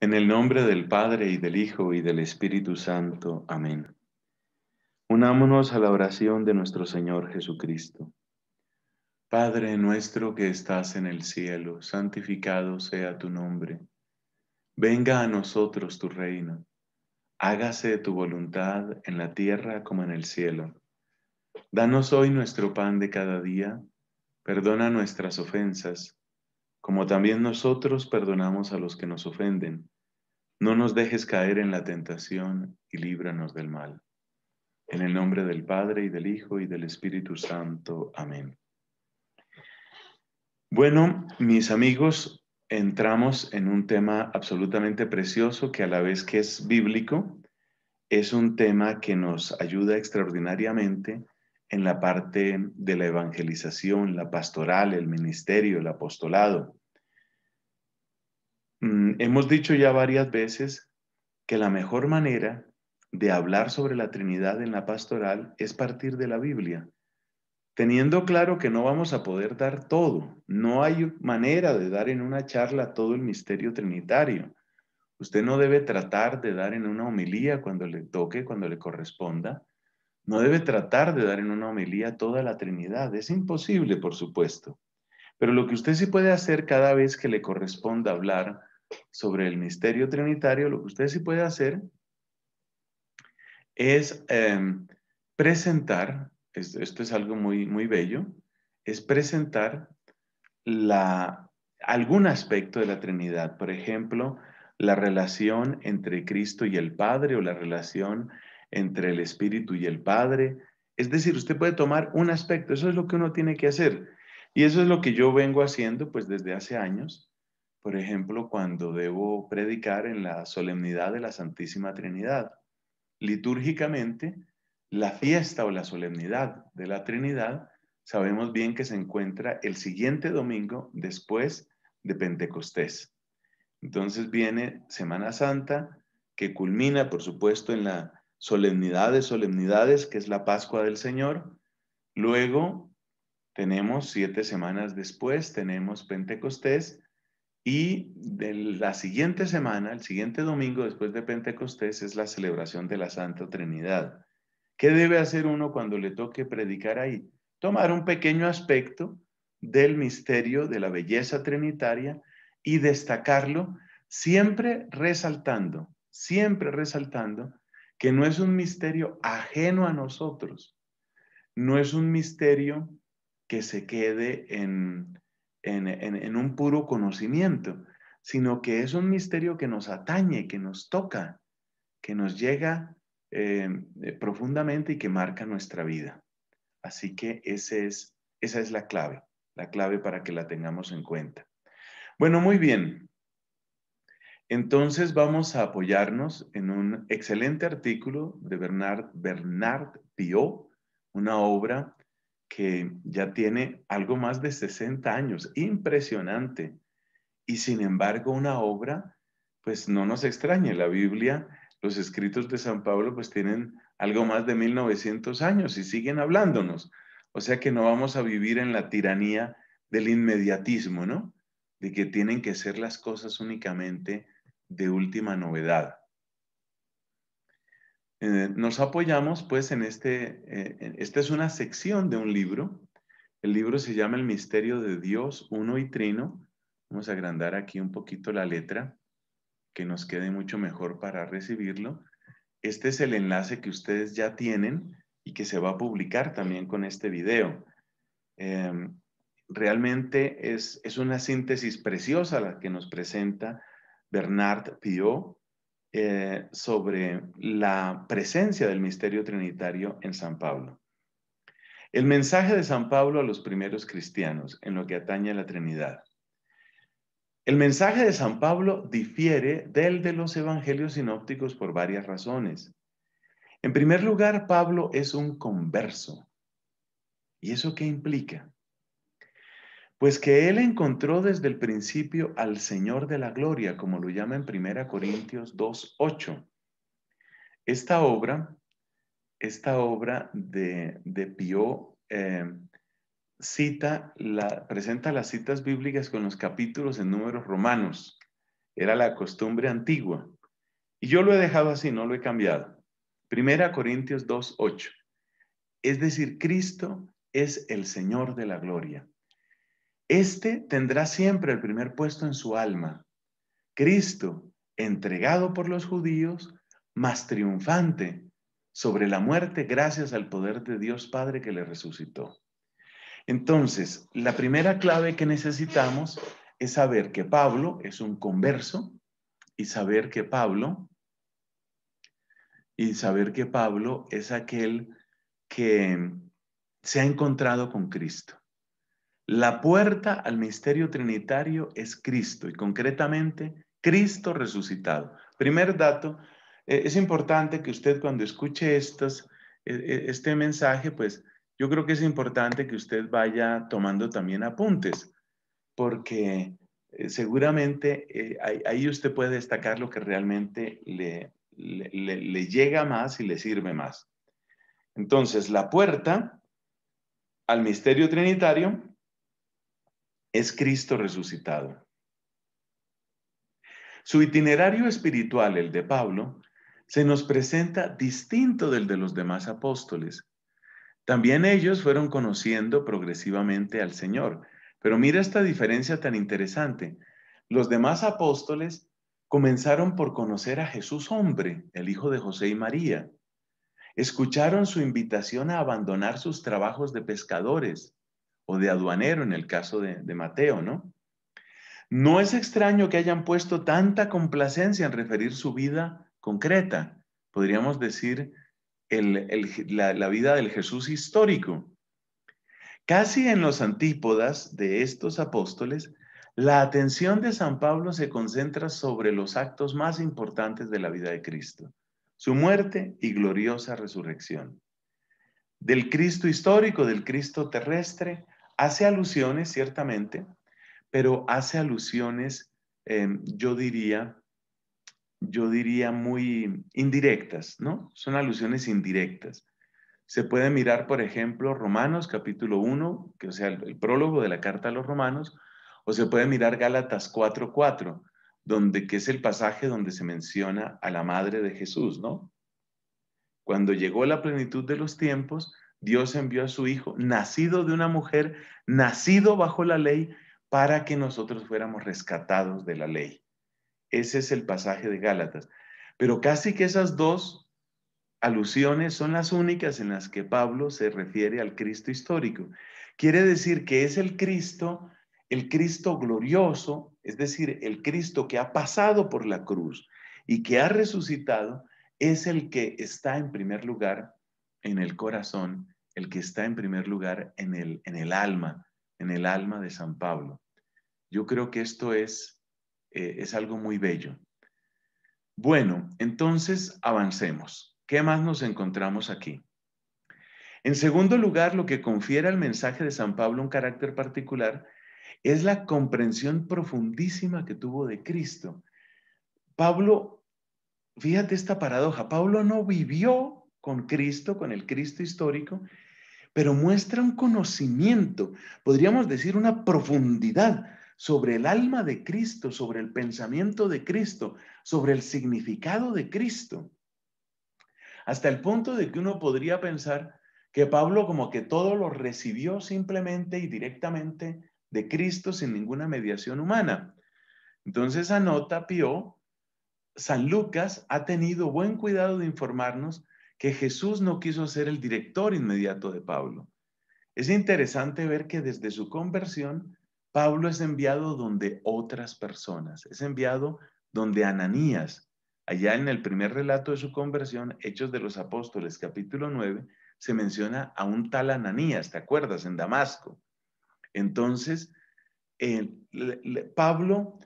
En el nombre del Padre y del Hijo y del Espíritu Santo. Amén. Unámonos a la oración de nuestro Señor Jesucristo. Padre nuestro que estás en el cielo, santificado sea tu nombre. Venga a nosotros tu reino. Hágase tu voluntad en la tierra como en el cielo. Danos hoy nuestro pan de cada día. Perdona nuestras ofensas como también nosotros perdonamos a los que nos ofenden. No nos dejes caer en la tentación y líbranos del mal. En el nombre del Padre y del Hijo y del Espíritu Santo. Amén. Bueno, mis amigos, entramos en un tema absolutamente precioso que a la vez que es bíblico, es un tema que nos ayuda extraordinariamente en la parte de la evangelización, la pastoral, el ministerio, el apostolado. Mm, hemos dicho ya varias veces que la mejor manera de hablar sobre la Trinidad en la pastoral es partir de la Biblia, teniendo claro que no vamos a poder dar todo. No hay manera de dar en una charla todo el misterio trinitario. Usted no debe tratar de dar en una homilía cuando le toque, cuando le corresponda, no debe tratar de dar en una homilía toda la Trinidad. Es imposible, por supuesto. Pero lo que usted sí puede hacer cada vez que le corresponda hablar sobre el misterio trinitario, lo que usted sí puede hacer es em, presentar, esto es algo muy, muy bello, es presentar la, algún aspecto de la Trinidad. Por ejemplo, la relación entre Cristo y el Padre o la relación entre el Espíritu y el Padre. Es decir, usted puede tomar un aspecto, eso es lo que uno tiene que hacer. Y eso es lo que yo vengo haciendo pues desde hace años. Por ejemplo, cuando debo predicar en la solemnidad de la Santísima Trinidad. Litúrgicamente, la fiesta o la solemnidad de la Trinidad sabemos bien que se encuentra el siguiente domingo después de Pentecostés. Entonces viene Semana Santa, que culmina, por supuesto, en la solemnidades, solemnidades, que es la Pascua del Señor. Luego tenemos, siete semanas después, tenemos Pentecostés. Y de la siguiente semana, el siguiente domingo después de Pentecostés, es la celebración de la Santa Trinidad. ¿Qué debe hacer uno cuando le toque predicar ahí? Tomar un pequeño aspecto del misterio de la belleza trinitaria y destacarlo, siempre resaltando, siempre resaltando que no es un misterio ajeno a nosotros, no es un misterio que se quede en, un puro conocimiento, sino que es un misterio que nos atañe, que nos toca, que nos llega eh, eh, profundamente y que marca nuestra vida. Así que es, esa es la clave, la clave para que la tengamos en cuenta. Bueno, muy bien. Entonces vamos a apoyarnos en un excelente artículo de Bernard, Bernard una obra que ya tiene algo más de 60 años, impresionante. Y sin embargo, una obra, pues no nos extrañe, la Biblia, los escritos de San Pablo, pues tienen algo más de 1900 años y siguen hablándonos. O sea que no vamos a vivir en la tiranía del inmediatismo, ¿no? De que tienen que ser las cosas únicamente de última novedad. Eh, nos apoyamos pues en este, eh, esta es una sección de un libro. El libro se llama El Misterio de Dios, Uno y Trino. Vamos a agrandar aquí un poquito la letra, que nos quede mucho mejor para recibirlo. Este es el enlace que ustedes ya tienen y que se va a publicar también con este video. Em, realmente es, es una síntesis preciosa la que nos presenta Bernard Pio eh, sobre la presencia del misterio trinitario en San Pablo. El mensaje de San Pablo a los primeros cristianos en lo que atañe a la Trinidad. El mensaje de San Pablo difiere del de los evangelios sinópticos por varias razones. En primer lugar, Pablo es un converso. ¿Y eso qué implica? Pues que él encontró desde el principio al Señor de la Gloria, como lo llama en 1 Corintios 2.8. Esta obra, esta obra de, de Pío eh, cita la, presenta las citas bíblicas con los capítulos en números romanos. Era la costumbre antigua. Y yo lo he dejado así, no lo he cambiado. 1 Corintios 2.8. Es decir, Cristo es el Señor de la Gloria. Este tendrá siempre el primer puesto en su alma. Cristo, entregado por los judíos, más triunfante sobre la muerte gracias al poder de Dios Padre que le resucitó. Entonces, la primera clave que necesitamos es saber que Pablo es un converso y saber que Pablo y saber que Pablo es aquel que se ha encontrado con Cristo. La puerta al misterio trinitario es Cristo y concretamente Cristo resucitado. Primer dato, eh, es importante que usted cuando escuche eh, eh, este mensaje, pues yo creo que es importante que usted vaya tomando también apuntes, porque seguramente ahí, usted puede destacar lo que realmente le llega más y le sirve más. Entonces, la puerta al misterio trinitario es Cristo resucitado. Su itinerario espiritual, el de Pablo, se nos presenta distinto del de los demás apóstoles. También ellos fueron conociendo progresivamente al Señor. Pero mira esta diferencia tan interesante. Los demás apóstoles comenzaron por conocer a Jesús hombre, el hijo de José y María. Escucharon su invitación a abandonar sus trabajos de pescadores o de aduanero en el caso de, Mateo, ¿no? No es extraño que hayan puesto tanta complacencia en referir su vida concreta, podríamos decir la vida del Jesús histórico. Casi en los antípodas de estos apóstoles, la atención de San Pablo se concentra sobre los actos más importantes de la vida de Cristo, su muerte y gloriosa resurrección. Del Cristo histórico, del Cristo terrestre, Hace alusiones, ciertamente, pero hace alusiones, em, yo diría, yo diría muy indirectas, ¿no? Son alusiones indirectas. Se puede mirar, por ejemplo, Romanos capítulo 1, que o sea, el, prólogo de la carta a los Romanos, o se puede mirar Gálatas 4:4, donde que es el pasaje donde se menciona a la madre de Jesús, ¿no? Cuando llegó la plenitud de los tiempos, Dios envió a su Hijo, nacido de una mujer, nacido bajo la ley, para que nosotros fuéramos rescatados de la ley. Ese es el pasaje de Gálatas. Pero casi que esas dos alusiones son las únicas en las que Pablo se refiere al Cristo histórico. Quiere decir que es el Cristo, el Cristo glorioso, es decir, el Cristo que ha pasado por la cruz y que ha resucitado, es el que está en primer lugar en el corazón, el que está en primer lugar en el, alma, en el alma de San Pablo. Yo creo que esto es, eh, es algo muy bello. Bueno, entonces avancemos. ¿Qué más nos encontramos aquí? En segundo lugar, lo que confiere al mensaje de San Pablo un carácter particular es la comprensión profundísima que tuvo de Cristo. Pablo, fíjate esta paradoja, Pablo no vivió con Cristo, con el Cristo histórico, pero muestra un conocimiento, podríamos decir una profundidad sobre el alma de Cristo, sobre el pensamiento de Cristo, sobre el significado de Cristo. Hasta el punto de que uno podría pensar que Pablo como que todo lo recibió simplemente y directamente de Cristo sin ninguna mediación humana. Entonces anota Pío, San Lucas ha tenido buen cuidado de informarnos que Jesús no quiso ser el director inmediato de Pablo. Es interesante ver que desde su conversión, Pablo es enviado donde otras personas, es enviado donde Ananías, allá en el primer relato de su conversión, Hechos de los Apóstoles, capítulo 9, se menciona a un tal Ananías, ¿te acuerdas? En Damasco. Entonces, Pablo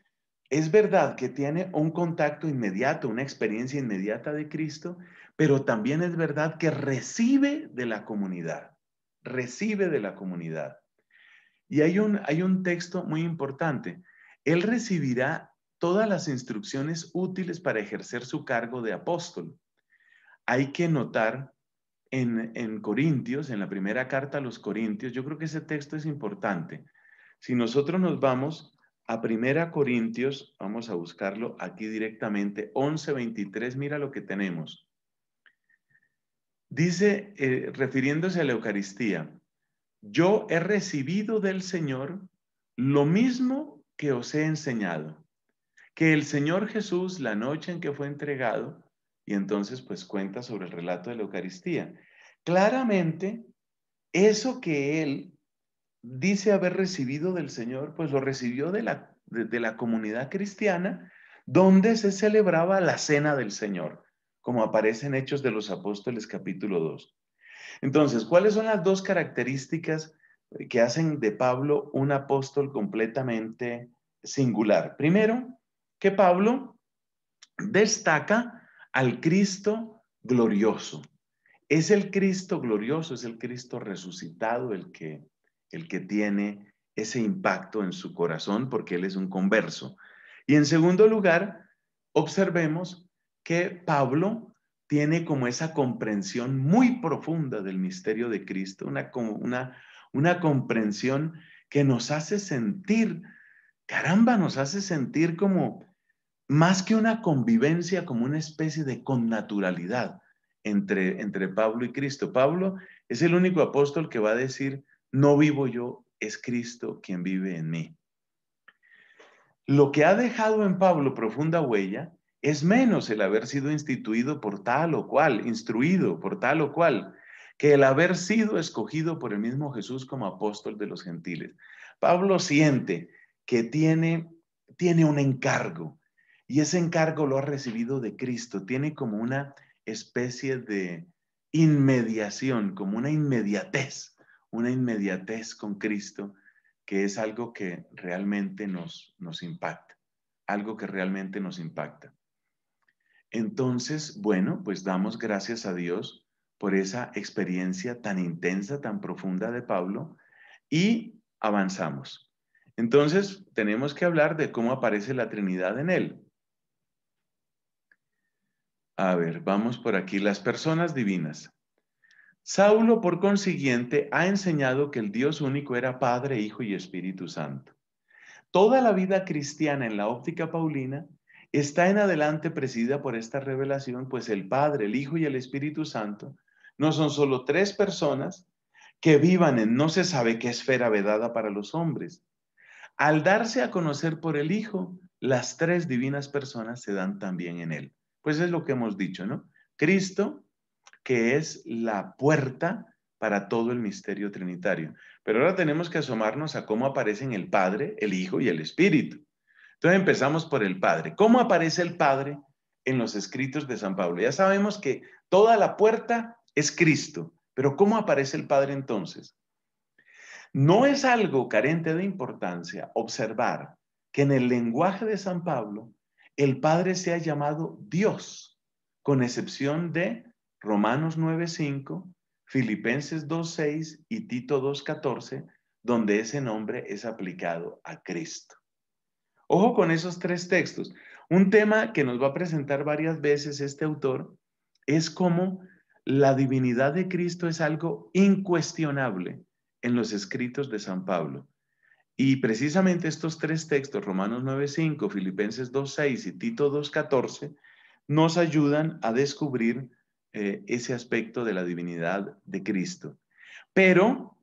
es verdad que tiene un contacto inmediato, una experiencia inmediata de Cristo, pero también es verdad que recibe de la comunidad, recibe de la comunidad. Y hay un, hay un texto muy importante. Él recibirá todas las instrucciones útiles para ejercer su cargo de apóstol. Hay que notar en, en Corintios, en la primera carta a los Corintios, yo creo que ese texto es importante. Si nosotros nos vamos a Primera Corintios, vamos a buscarlo aquí directamente, 11.23, mira lo que tenemos. Dice, eh, refiriéndose a la Eucaristía, yo he recibido del Señor lo mismo que os he enseñado, que el Señor Jesús, la noche en que fue entregado, y entonces pues cuenta sobre el relato de la Eucaristía, claramente eso que él dice haber recibido del Señor, pues lo recibió de la, de la comunidad cristiana, donde se celebraba la cena del Señor como aparece en Hechos de los Apóstoles capítulo 2. Entonces, ¿cuáles son las dos características que hacen de Pablo un apóstol completamente singular? Primero, que Pablo destaca al Cristo glorioso. Es el Cristo glorioso, es el Cristo resucitado el que, el que tiene ese impacto en su corazón porque él es un converso. Y en segundo lugar, observemos que Pablo tiene como esa comprensión muy profunda del misterio de Cristo, una, comprensión que nos hace sentir, caramba, nos hace sentir como más que una convivencia, como una especie de connaturalidad entre Pablo y Cristo. Pablo es el único apóstol que va a decir, no vivo yo, es Cristo quien vive en mí. Lo que ha dejado en Pablo profunda huella es menos el haber sido instituido por tal o cual, instruido por tal o cual, que el haber sido escogido por el mismo Jesús como apóstol de los gentiles. Pablo siente que tiene, tiene un encargo y ese encargo lo ha recibido de Cristo, tiene como una especie de inmediación, como una inmediatez, una inmediatez con Cristo, que es algo que realmente nos, nos impacta, algo que realmente nos impacta. Entonces, bueno, pues damos gracias a Dios por esa experiencia tan intensa, tan profunda de Pablo y avanzamos. Entonces, tenemos que hablar de cómo aparece la Trinidad en él. A ver, vamos por aquí. Las personas divinas. Saulo, por consiguiente, ha enseñado que el Dios único era Padre, Hijo y Espíritu Santo. Toda la vida cristiana en la óptica paulina está en adelante presidida por esta revelación, pues el Padre, el Hijo y el Espíritu Santo no son solo tres personas que vivan en no se sabe qué esfera vedada para los hombres. Al darse a conocer por el Hijo, las tres divinas personas se dan también en Él. Pues es lo que hemos dicho, ¿no? Cristo, que es la puerta para todo el misterio trinitario. Pero ahora tenemos que asomarnos a cómo aparecen el Padre, el Hijo y el Espíritu. Entonces empezamos por el Padre. ¿Cómo aparece el Padre en los escritos de San Pablo? Ya sabemos que toda la puerta es Cristo, pero ¿cómo aparece el Padre entonces? No es algo carente de importancia observar que en el lenguaje de San Pablo el Padre se ha llamado Dios, con excepción de Romanos 9.5, Filipenses 2.6 y Tito 2.14, donde ese nombre es aplicado a Cristo. Ojo con esos tres textos. Un tema que nos va a presentar varias veces este autor es cómo la divinidad de Cristo es algo incuestionable en los escritos de San Pablo. Y precisamente estos tres textos, Romanos 9.5, Filipenses 2.6 y Tito 2.14, nos ayudan a descubrir eh, ese aspecto de la divinidad de Cristo. Pero,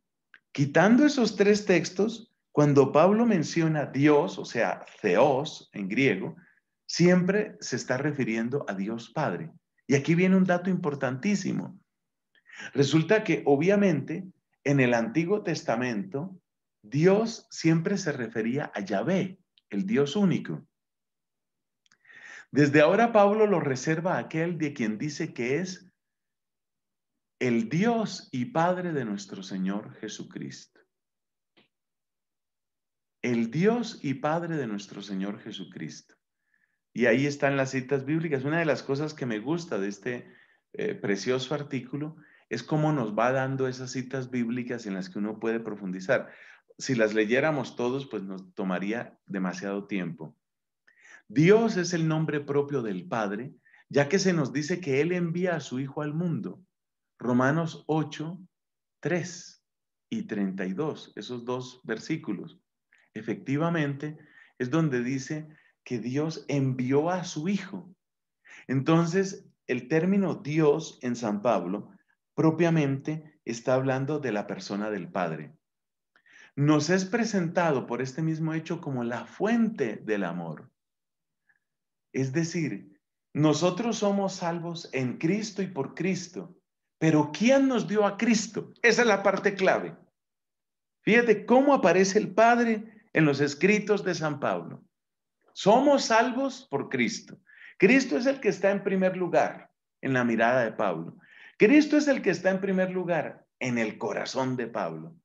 quitando esos tres textos, cuando Pablo menciona Dios, o sea, Theos en griego, siempre se está refiriendo a Dios Padre. Y aquí viene un dato importantísimo. Resulta que obviamente en el Antiguo Testamento Dios siempre se refería a Yahvé, el Dios único. Desde ahora Pablo lo reserva a aquel de quien dice que es el Dios y Padre de nuestro Señor Jesucristo el Dios y Padre de nuestro Señor Jesucristo. Y ahí están las citas bíblicas. Una de las cosas que me gusta de este eh, precioso artículo es cómo nos va dando esas citas bíblicas en las que uno puede profundizar. Si las leyéramos todos, pues nos tomaría demasiado tiempo. Dios es el nombre propio del Padre, ya que se nos dice que Él envía a su Hijo al mundo. Romanos 8, 3 y 32, esos dos versículos efectivamente, es donde dice que Dios envió a su Hijo. Entonces, el término Dios en San Pablo propiamente está hablando de la persona del Padre. Nos es presentado por este mismo hecho como la fuente del amor. Es decir, nosotros somos salvos en Cristo y por Cristo, pero ¿quién nos dio a Cristo? Esa es la parte clave. Fíjate cómo aparece el Padre en los escritos de San Pablo. Somos salvos por Cristo. Cristo es el que está en primer lugar en la mirada de Pablo. Cristo es el que está en primer lugar en el corazón de Pablo.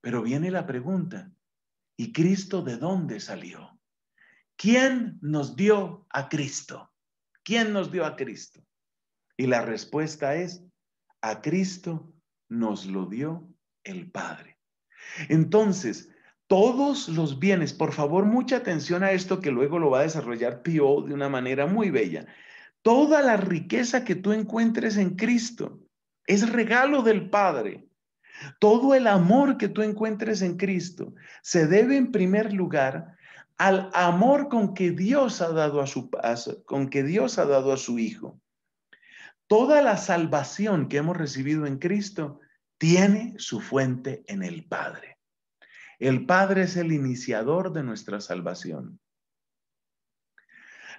Pero viene la pregunta, ¿y Cristo de dónde salió? ¿Quién nos dio a Cristo? ¿Quién nos dio a Cristo? Y la respuesta es, a Cristo nos lo dio el Padre. Entonces, todos los bienes. Por favor, mucha atención a esto que luego lo va a desarrollar Pio de una manera muy bella. Toda la riqueza que tú encuentres en Cristo es regalo del Padre. Todo el amor que tú encuentres en Cristo se debe en primer lugar al amor con que Dios ha dado a su con que Dios ha dado a su hijo. Toda la salvación que hemos recibido en Cristo tiene su fuente en el Padre. El Padre es el iniciador de nuestra salvación.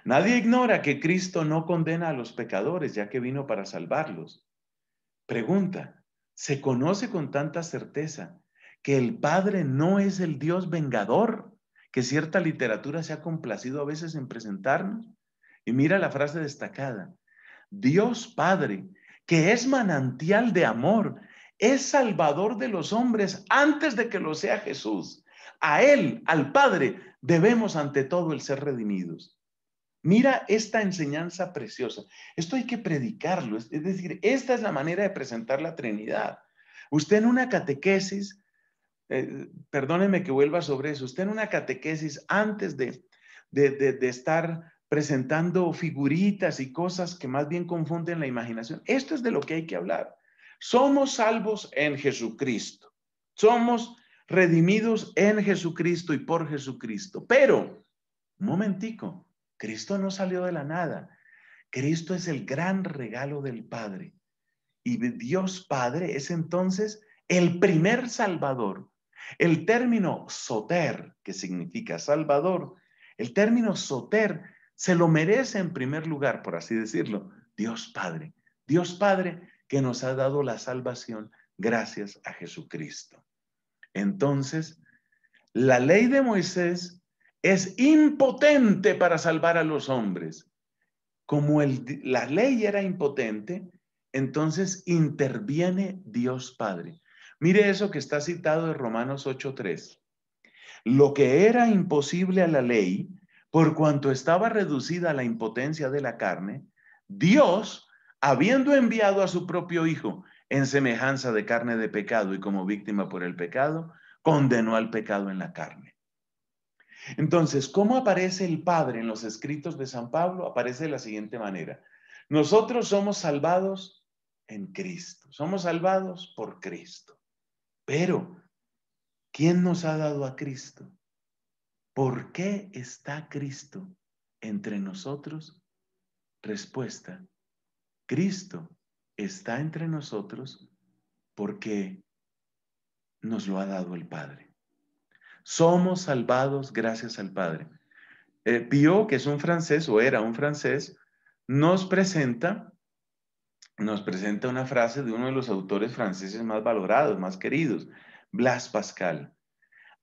Nadie ignora que Cristo no condena a los pecadores, ya que vino para salvarlos. Pregunta, ¿se conoce con tanta certeza que el Padre no es el Dios vengador que cierta literatura se ha complacido a veces en presentarnos? Y mira la frase destacada, Dios Padre, que es manantial de amor es salvador de los hombres antes de que lo sea Jesús. A Él, al Padre, debemos ante todo el ser redimidos. Mira esta enseñanza preciosa. Esto hay que predicarlo. Es decir, esta es la manera de presentar la Trinidad. Usted en una catequesis, eh, perdóneme que vuelva sobre eso, usted en una catequesis antes de, de, de estar presentando figuritas y cosas que más bien confunden la imaginación. Esto es de lo que hay que hablar. Somos salvos en Jesucristo. Somos redimidos en Jesucristo y por Jesucristo. Pero, un momentico, Cristo no salió de la nada. Cristo es el gran regalo del Padre. Y Dios Padre es entonces el primer Salvador. El término soter, que significa Salvador, el término soter se lo merece en primer lugar, por así decirlo, Dios Padre. Dios Padre que nos ha dado la salvación gracias a Jesucristo. Entonces, la ley de Moisés es impotente para salvar a los hombres. Como la ley era impotente, entonces interviene Dios Padre. Mire eso que está citado en Romanos 8.3. Lo que era imposible a la ley, por cuanto estaba reducida a la impotencia de la carne, Dios habiendo enviado a su propio Hijo en semejanza de carne de pecado y como víctima por el pecado, condenó al pecado en la carne. Entonces, ¿cómo aparece el Padre en los escritos de San Pablo? Aparece de la siguiente manera. Nosotros somos salvados en Cristo, somos salvados por Cristo. Pero, ¿quién nos ha dado a Cristo? ¿Por qué está Cristo entre nosotros? Respuesta, Cristo está entre nosotros porque nos lo ha dado el Padre. Somos salvados gracias al Padre. Eh, que es un francés o era un francés, nos presenta, nos presenta una frase de uno de los autores franceses más valorados, más queridos, Blas Pascal.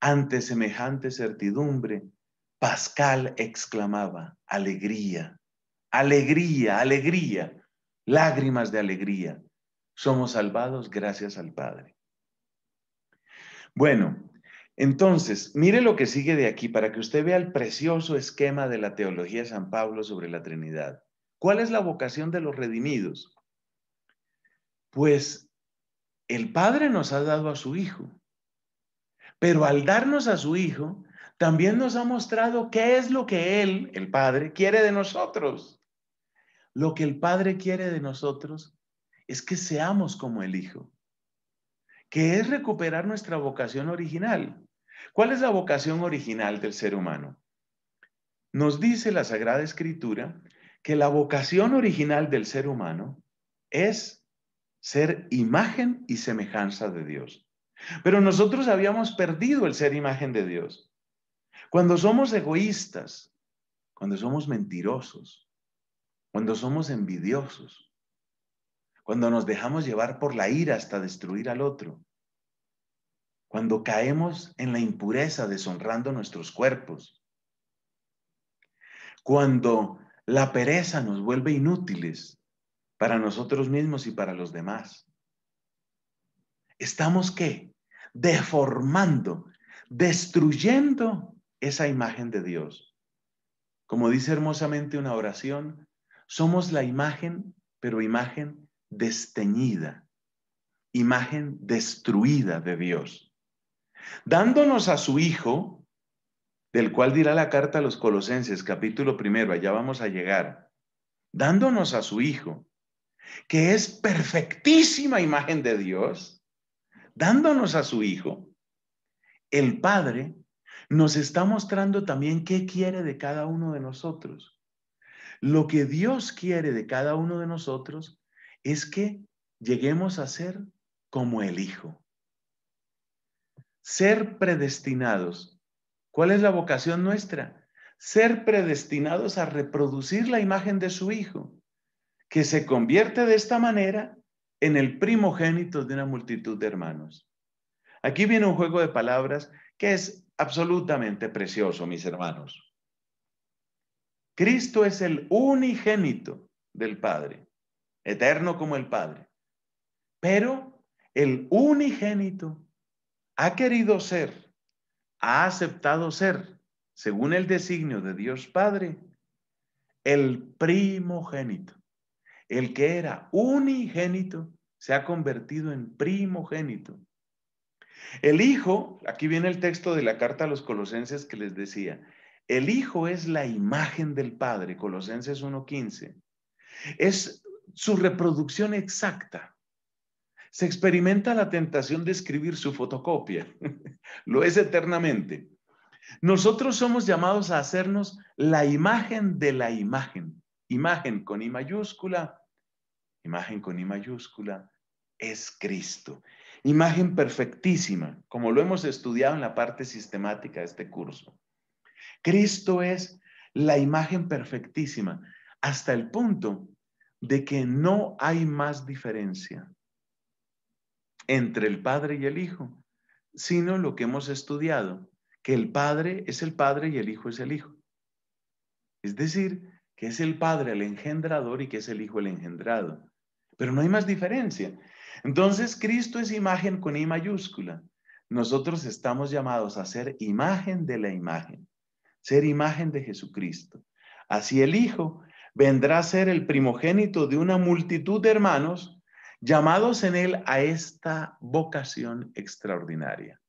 Ante semejante certidumbre, Pascal exclamaba, alegría, alegría, alegría lágrimas de alegría. Somos salvados gracias al Padre. Bueno, entonces, mire lo que sigue de aquí para que usted vea el precioso esquema de la teología de San Pablo sobre la Trinidad. ¿Cuál es la vocación de los redimidos? Pues el Padre nos ha dado a su Hijo, pero al darnos a su Hijo, también nos ha mostrado qué es lo que Él, el Padre, quiere de nosotros. Lo que el Padre quiere de nosotros es que seamos como el Hijo, que es recuperar nuestra vocación original. ¿Cuál es la vocación original del ser humano? Nos dice la Sagrada Escritura que la vocación original del ser humano es ser imagen y semejanza de Dios. Pero nosotros habíamos perdido el ser imagen de Dios. Cuando somos egoístas, cuando somos mentirosos, cuando somos envidiosos, cuando nos dejamos llevar por la ira hasta destruir al otro, cuando caemos en la impureza deshonrando nuestros cuerpos, cuando la pereza nos vuelve inútiles para nosotros mismos y para los demás. ¿Estamos qué? Deformando, destruyendo esa imagen de Dios. Como dice hermosamente una oración, somos la imagen, pero imagen desteñida, imagen destruida de Dios, dándonos a su Hijo, del cual dirá la carta a los Colosenses, capítulo primero, allá vamos a llegar, dándonos a su Hijo, que es perfectísima imagen de Dios, dándonos a su Hijo, el Padre nos está mostrando también qué quiere de cada uno de nosotros. Lo que Dios quiere de cada uno de nosotros es que lleguemos a ser como el Hijo. Ser predestinados. ¿Cuál es la vocación nuestra? Ser predestinados a reproducir la imagen de su Hijo, que se convierte de esta manera en el primogénito de una multitud de hermanos. Aquí viene un juego de palabras que es absolutamente precioso, mis hermanos. Cristo es el unigénito del Padre, eterno como el Padre. Pero el unigénito ha querido ser, ha aceptado ser, según el designio de Dios Padre, el primogénito. El que era unigénito se ha convertido en primogénito. El Hijo, aquí viene el texto de la carta a los colosenses que les decía, el Hijo es la imagen del Padre, Colosenses 1.15. Es su reproducción exacta. Se experimenta la tentación de escribir su fotocopia. Lo es eternamente. Nosotros somos llamados a hacernos la imagen de la imagen. Imagen con I mayúscula, imagen con I mayúscula, es Cristo. Imagen perfectísima, como lo hemos estudiado en la parte sistemática de este curso. Cristo es la imagen perfectísima, hasta el punto de que no hay más diferencia entre el Padre y el Hijo, sino lo que hemos estudiado, que el Padre es el Padre y el Hijo es el Hijo. Es decir, que es el Padre el engendrador y que es el Hijo el engendrado. Pero no hay más diferencia. Entonces, Cristo es imagen con I mayúscula. Nosotros estamos llamados a ser imagen de la imagen ser imagen de Jesucristo. Así el Hijo vendrá a ser el primogénito de una multitud de hermanos llamados en él a esta vocación extraordinaria.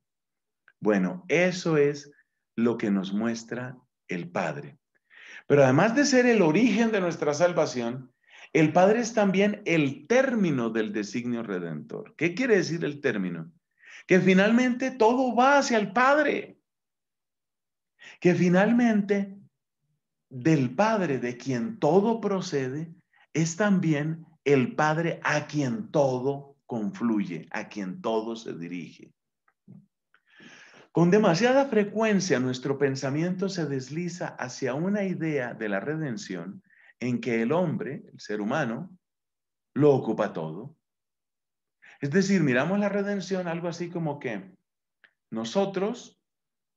Bueno, eso es lo que nos muestra el Padre. Pero además de ser el origen de nuestra salvación, el Padre es también el término del designio redentor. ¿Qué quiere decir el término? Que finalmente todo va hacia el Padre que finalmente del Padre de quien todo procede es también el Padre a quien todo confluye, a quien todo se dirige. Con demasiada frecuencia nuestro pensamiento se desliza hacia una idea de la redención en que el hombre, el ser humano, lo ocupa todo. Es decir, miramos la redención algo así como que nosotros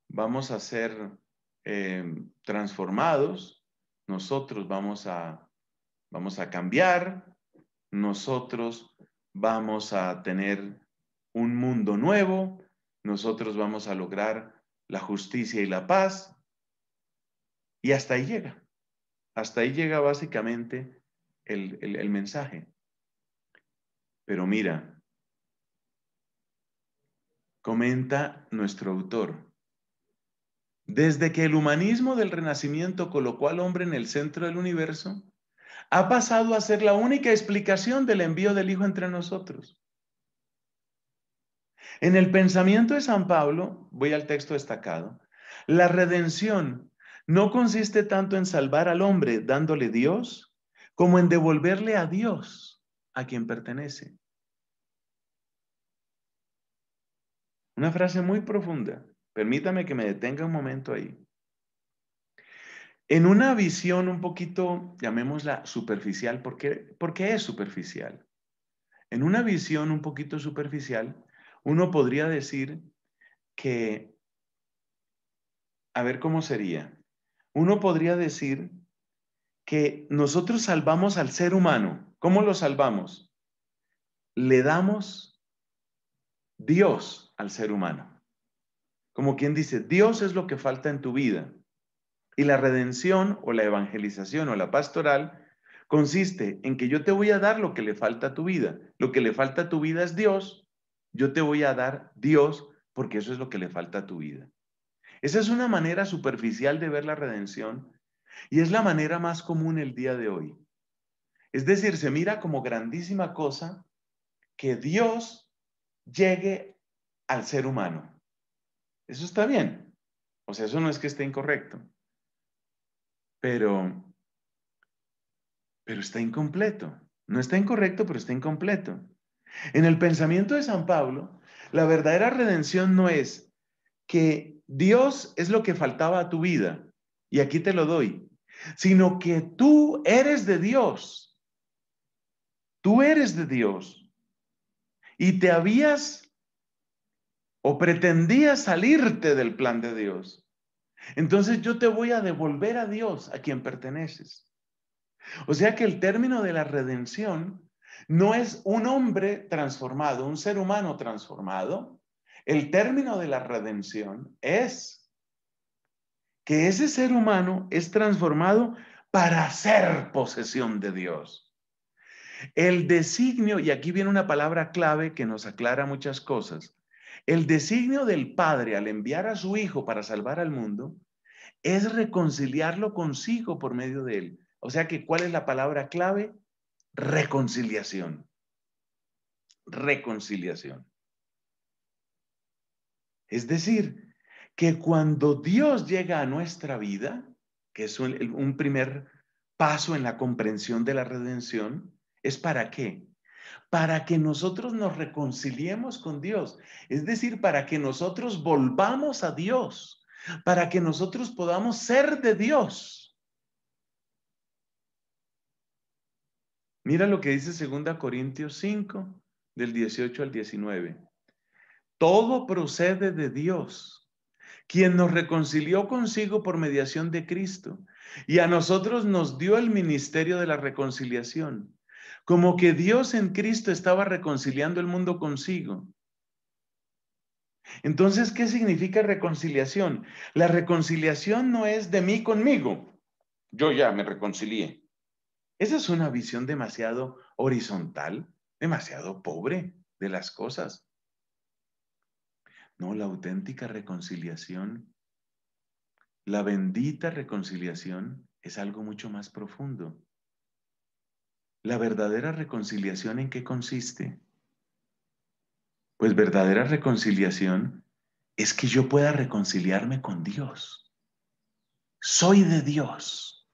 vamos a ser eh, transformados, nosotros vamos a, vamos a cambiar, nosotros vamos a tener un mundo nuevo, nosotros vamos a lograr la justicia y la paz. Y hasta ahí llega. Hasta ahí llega básicamente el mensaje. Pero mira, comenta nuestro autor. Desde que el humanismo del Renacimiento colocó al hombre en el centro del universo, ha pasado a ser la única explicación del envío del Hijo entre nosotros. En el pensamiento de San Pablo, voy al texto destacado, la redención no consiste tanto en salvar al hombre dándole Dios, como en devolverle a Dios a quien pertenece. Una frase muy profunda. Permítame que me detenga un momento ahí. En una visión un poquito, llamémosla superficial, ¿por qué, es superficial? En una visión un poquito superficial, uno podría decir que, a ver cómo sería, uno podría decir que nosotros salvamos al ser humano. ¿Cómo lo salvamos? Le damos Dios al ser humano. Como quien dice, Dios es lo que falta en tu vida. Y la redención o la evangelización o la pastoral consiste en que yo te voy a dar lo que le falta a tu vida. Lo que le falta a tu vida es Dios. Yo te voy a dar Dios porque eso es lo que le falta a tu vida. Esa es una manera superficial de ver la redención y es la manera más común el día de hoy. Es decir, se mira como grandísima cosa que Dios llegue al ser humano. Eso está bien. O sea, eso no es que esté incorrecto. Pero, pero está incompleto. No está incorrecto, pero está incompleto. En el pensamiento de San Pablo, la verdadera redención no es que Dios es lo que faltaba a tu vida y aquí te lo doy, sino que tú eres de Dios. Tú eres de Dios. Y te habías o pretendías salirte del plan de Dios, entonces yo te voy a devolver a Dios a quien perteneces. O sea que el término de la redención no es un hombre transformado, un ser humano transformado. El término de la redención es que ese ser humano es transformado para ser posesión de Dios. El designio, y aquí viene una palabra clave que nos aclara muchas cosas, el designio del Padre al enviar a su Hijo para salvar al mundo es reconciliarlo consigo por medio de él. O sea que, ¿cuál es la palabra clave? Reconciliación. Reconciliación. Es decir, que cuando Dios llega a nuestra vida, que es un, un primer paso en la comprensión de la redención, ¿es para qué? para que nosotros nos reconciliemos con Dios, es decir, para que nosotros volvamos a Dios, para que nosotros podamos ser de Dios. Mira lo que dice 2 Corintios 5, del 18 al 19. Todo procede de Dios, quien nos reconcilió consigo por mediación de Cristo, y a nosotros nos dio el ministerio de la reconciliación como que Dios en Cristo estaba reconciliando el mundo consigo. Entonces, ¿qué significa reconciliación? La reconciliación no es de mí conmigo. Yo ya me reconcilié. Esa es una visión demasiado horizontal, demasiado pobre de las cosas. No, la auténtica reconciliación, la bendita reconciliación es algo mucho más profundo. ¿La verdadera reconciliación en qué consiste? Pues verdadera reconciliación es que yo pueda reconciliarme con Dios. Soy de Dios.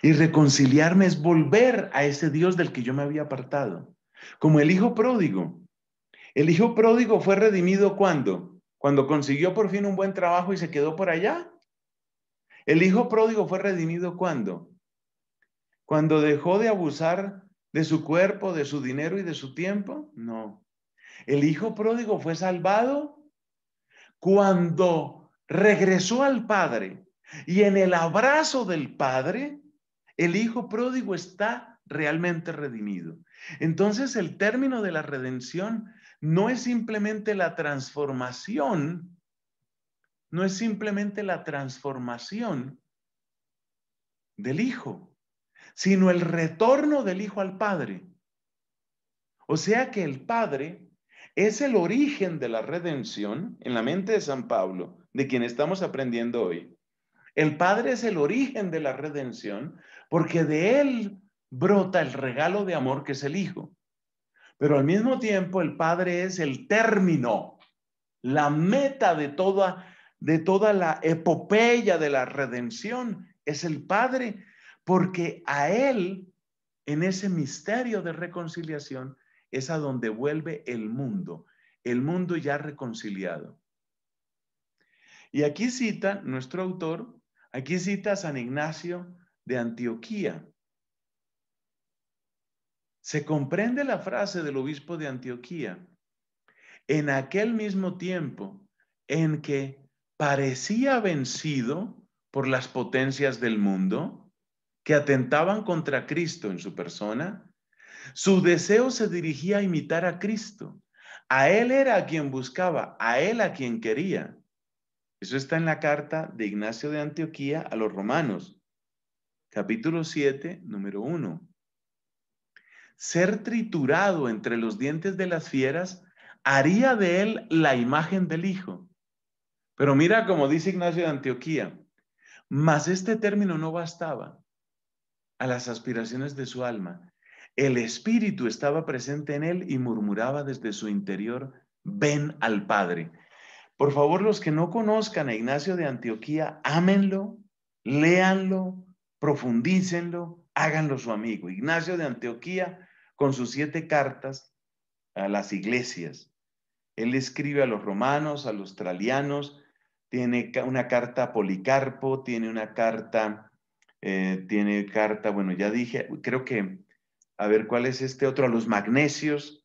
Y reconciliarme es volver a ese Dios del que yo me había apartado. Como el hijo pródigo. El hijo pródigo fue redimido cuando? Cuando consiguió por fin un buen trabajo y se quedó por allá. El hijo pródigo fue redimido cuando? Cuando dejó de abusar de su cuerpo, de su dinero y de su tiempo, no. El hijo pródigo fue salvado cuando regresó al Padre y en el abrazo del Padre, el hijo pródigo está realmente redimido. Entonces el término de la redención no es simplemente la transformación, no es simplemente la transformación del hijo sino el retorno del Hijo al Padre. O sea que el Padre es el origen de la redención en la mente de San Pablo, de quien estamos aprendiendo hoy. El Padre es el origen de la redención porque de Él brota el regalo de amor que es el Hijo. Pero al mismo tiempo el Padre es el término, la meta de toda, de toda la epopeya de la redención. Es el Padre porque a Él, en ese misterio de reconciliación, es a donde vuelve el mundo, el mundo ya reconciliado. Y aquí cita nuestro autor, aquí cita a San Ignacio de Antioquía. Se comprende la frase del obispo de Antioquía. En aquel mismo tiempo en que parecía vencido por las potencias del mundo, que atentaban contra Cristo en su persona, su deseo se dirigía a imitar a Cristo. A Él era a quien buscaba, a Él a quien quería. Eso está en la carta de Ignacio de Antioquía a los romanos, capítulo 7, número 1. Ser triturado entre los dientes de las fieras haría de Él la imagen del Hijo. Pero mira como dice Ignacio de Antioquía, mas este término no bastaba a las aspiraciones de su alma. El Espíritu estaba presente en él y murmuraba desde su interior, ven al Padre. Por favor, los que no conozcan a Ignacio de Antioquía, ámenlo, léanlo, profundícenlo, háganlo su amigo. Ignacio de Antioquía, con sus siete cartas a las iglesias. Él escribe a los romanos, a los tralianos, tiene una carta a Policarpo, tiene una carta eh, tiene carta, bueno, ya dije, creo que, a ver, ¿cuál es este otro? A los magnesios.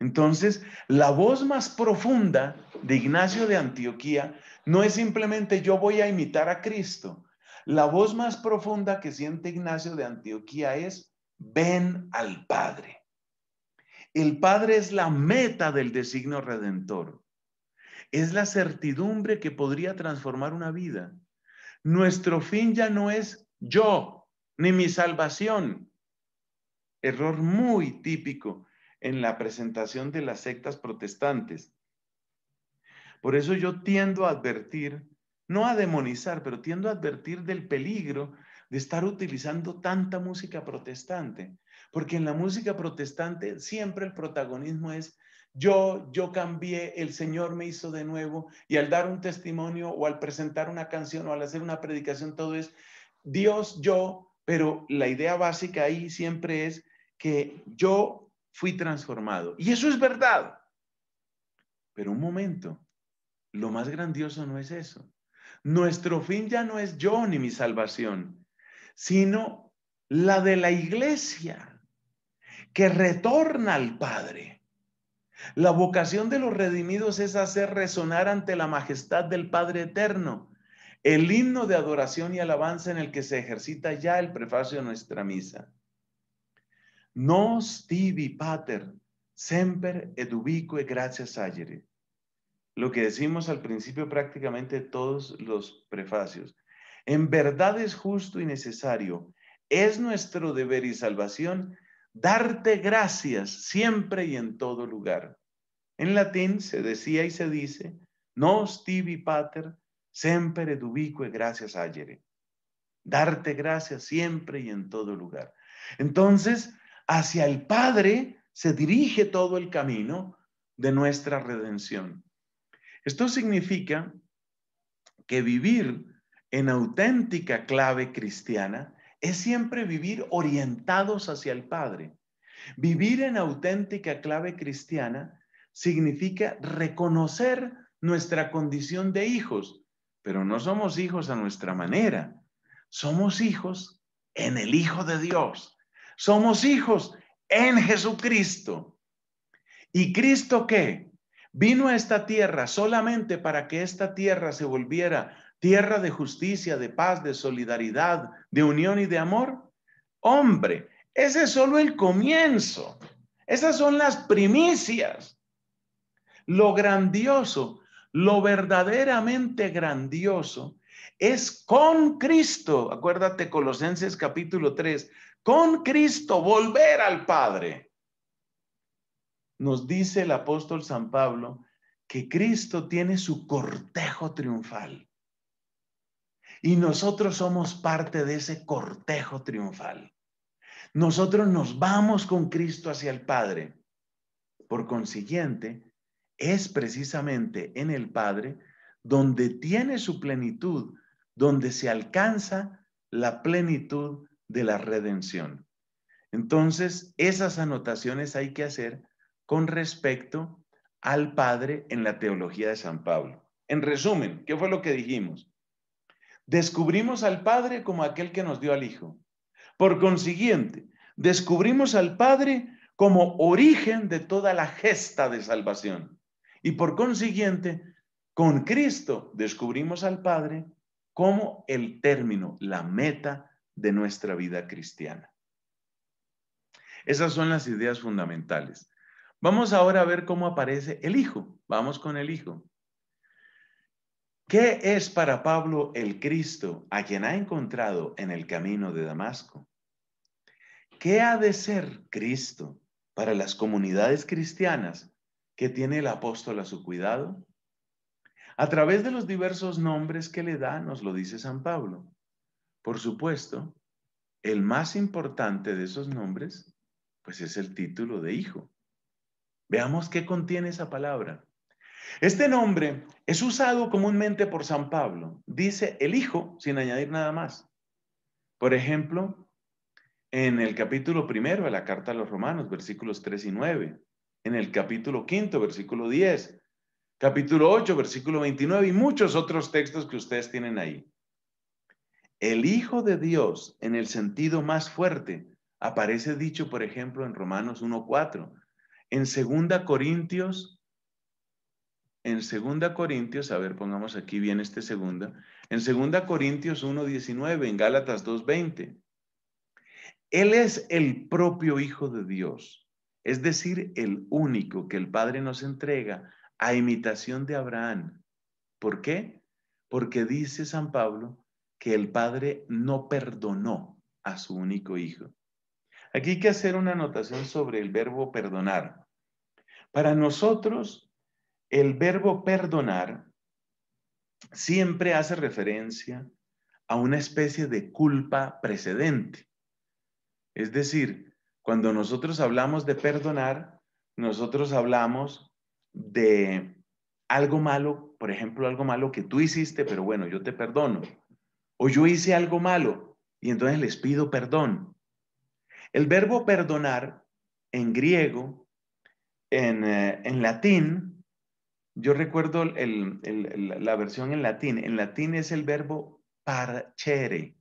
Entonces, la voz más profunda de Ignacio de Antioquía no es simplemente yo voy a imitar a Cristo. La voz más profunda que siente Ignacio de Antioquía es ven al Padre. El Padre es la meta del designio redentor. Es la certidumbre que podría transformar una vida. Nuestro fin ya no es yo ni mi salvación. Error muy típico en la presentación de las sectas protestantes. Por eso yo tiendo a advertir, no a demonizar, pero tiendo a advertir del peligro de estar utilizando tanta música protestante, porque en la música protestante siempre el protagonismo es yo, yo cambié, el Señor me hizo de nuevo y al dar un testimonio o al presentar una canción o al hacer una predicación, todo es Dios, yo, pero la idea básica ahí siempre es que yo fui transformado. Y eso es verdad. Pero un momento, lo más grandioso no es eso. Nuestro fin ya no es yo ni mi salvación, sino la de la iglesia que retorna al Padre la vocación de los redimidos es hacer resonar ante la majestad del Padre Eterno el himno de adoración y alabanza en el que se ejercita ya el prefacio de nuestra misa. Nos tibi pater, semper et ubique gracias ayer. Lo que decimos al principio prácticamente todos los prefacios. En verdad es justo y necesario, es nuestro deber y salvación darte gracias siempre y en todo lugar. En latín se decía y se dice, nos tibi pater, sempre edubique gracias ayer. Darte gracias siempre y en todo lugar. Entonces, hacia el Padre se dirige todo el camino de nuestra redención. Esto significa que vivir en auténtica clave cristiana es siempre vivir orientados hacia el Padre. Vivir en auténtica clave cristiana significa reconocer nuestra condición de hijos, pero no somos hijos a nuestra manera. Somos hijos en el Hijo de Dios. Somos hijos en Jesucristo. ¿Y Cristo qué? Vino a esta tierra solamente para que esta tierra se volviera tierra de justicia, de paz, de solidaridad, de unión y de amor. Hombre, ese es solo el comienzo. Esas son las primicias. Lo grandioso, lo verdaderamente grandioso es con Cristo. Acuérdate Colosenses capítulo 3, con Cristo volver al Padre. Nos dice el apóstol San Pablo que Cristo tiene su cortejo triunfal. Y nosotros somos parte de ese cortejo triunfal. Nosotros nos vamos con Cristo hacia el Padre. Por consiguiente, es precisamente en el Padre donde tiene su plenitud, donde se alcanza la plenitud de la redención. Entonces, esas anotaciones hay que hacer con respecto al Padre en la teología de San Pablo. En resumen, ¿qué fue lo que dijimos? descubrimos al Padre como aquel que nos dio al Hijo. Por consiguiente, descubrimos al Padre como origen de toda la gesta de salvación. Y por consiguiente, con Cristo descubrimos al Padre como el término, la meta de nuestra vida cristiana. Esas son las ideas fundamentales. Vamos ahora a ver cómo aparece el Hijo. Vamos con el Hijo. ¿Qué es para Pablo el Cristo a quien ha encontrado en el camino de Damasco? ¿Qué ha de ser Cristo para las comunidades cristianas que tiene el apóstol a su cuidado? A través de los diversos nombres que le da, nos lo dice San Pablo. Por supuesto, el más importante de esos nombres, pues es el título de hijo. Veamos qué contiene esa palabra. Este nombre es usado comúnmente por San Pablo. Dice el Hijo sin añadir nada más. Por ejemplo, en el capítulo primero de la carta a los Romanos, versículos 3 y 9, en el capítulo quinto, versículo 10, capítulo 8, versículo 29 y muchos otros textos que ustedes tienen ahí. El Hijo de Dios, en el sentido más fuerte, aparece dicho, por ejemplo, en Romanos 1.4, en 2 Corintios en 2 Corintios, a ver, pongamos aquí bien este segundo, en 2 Corintios 1.19, en Gálatas 2.20. Él es el propio Hijo de Dios, es decir, el único que el Padre nos entrega a imitación de Abraham. ¿Por qué? Porque dice San Pablo que el Padre no perdonó a su único Hijo. Aquí hay que hacer una anotación sobre el verbo perdonar. Para nosotros, el verbo perdonar siempre hace referencia a una especie de culpa precedente. Es decir, cuando nosotros hablamos de perdonar, nosotros hablamos de algo malo, por ejemplo, algo malo que tú hiciste, pero bueno, yo te perdono. O yo hice algo malo y entonces les pido perdón. El verbo perdonar en griego, en, eh, en latín, yo recuerdo la versión en latín. En latín es el verbo parchere,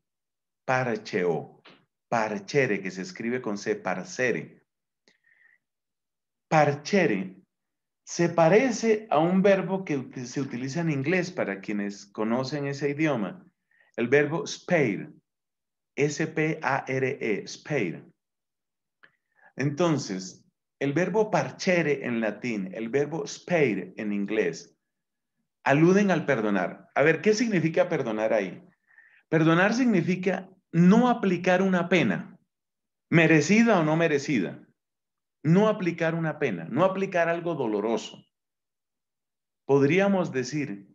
parcheo, parchere, que se escribe con C, parcere. Parchere se parece a un verbo que se utiliza en inglés para quienes conocen ese idioma, el verbo spare, S-P-A-R-E, spare. Entonces, el verbo parchere en latín, el verbo spare en inglés, aluden al perdonar. A ver, ¿qué significa perdonar ahí? Perdonar significa no aplicar una pena, merecida o no merecida. No aplicar una pena, no aplicar algo doloroso. Podríamos decir,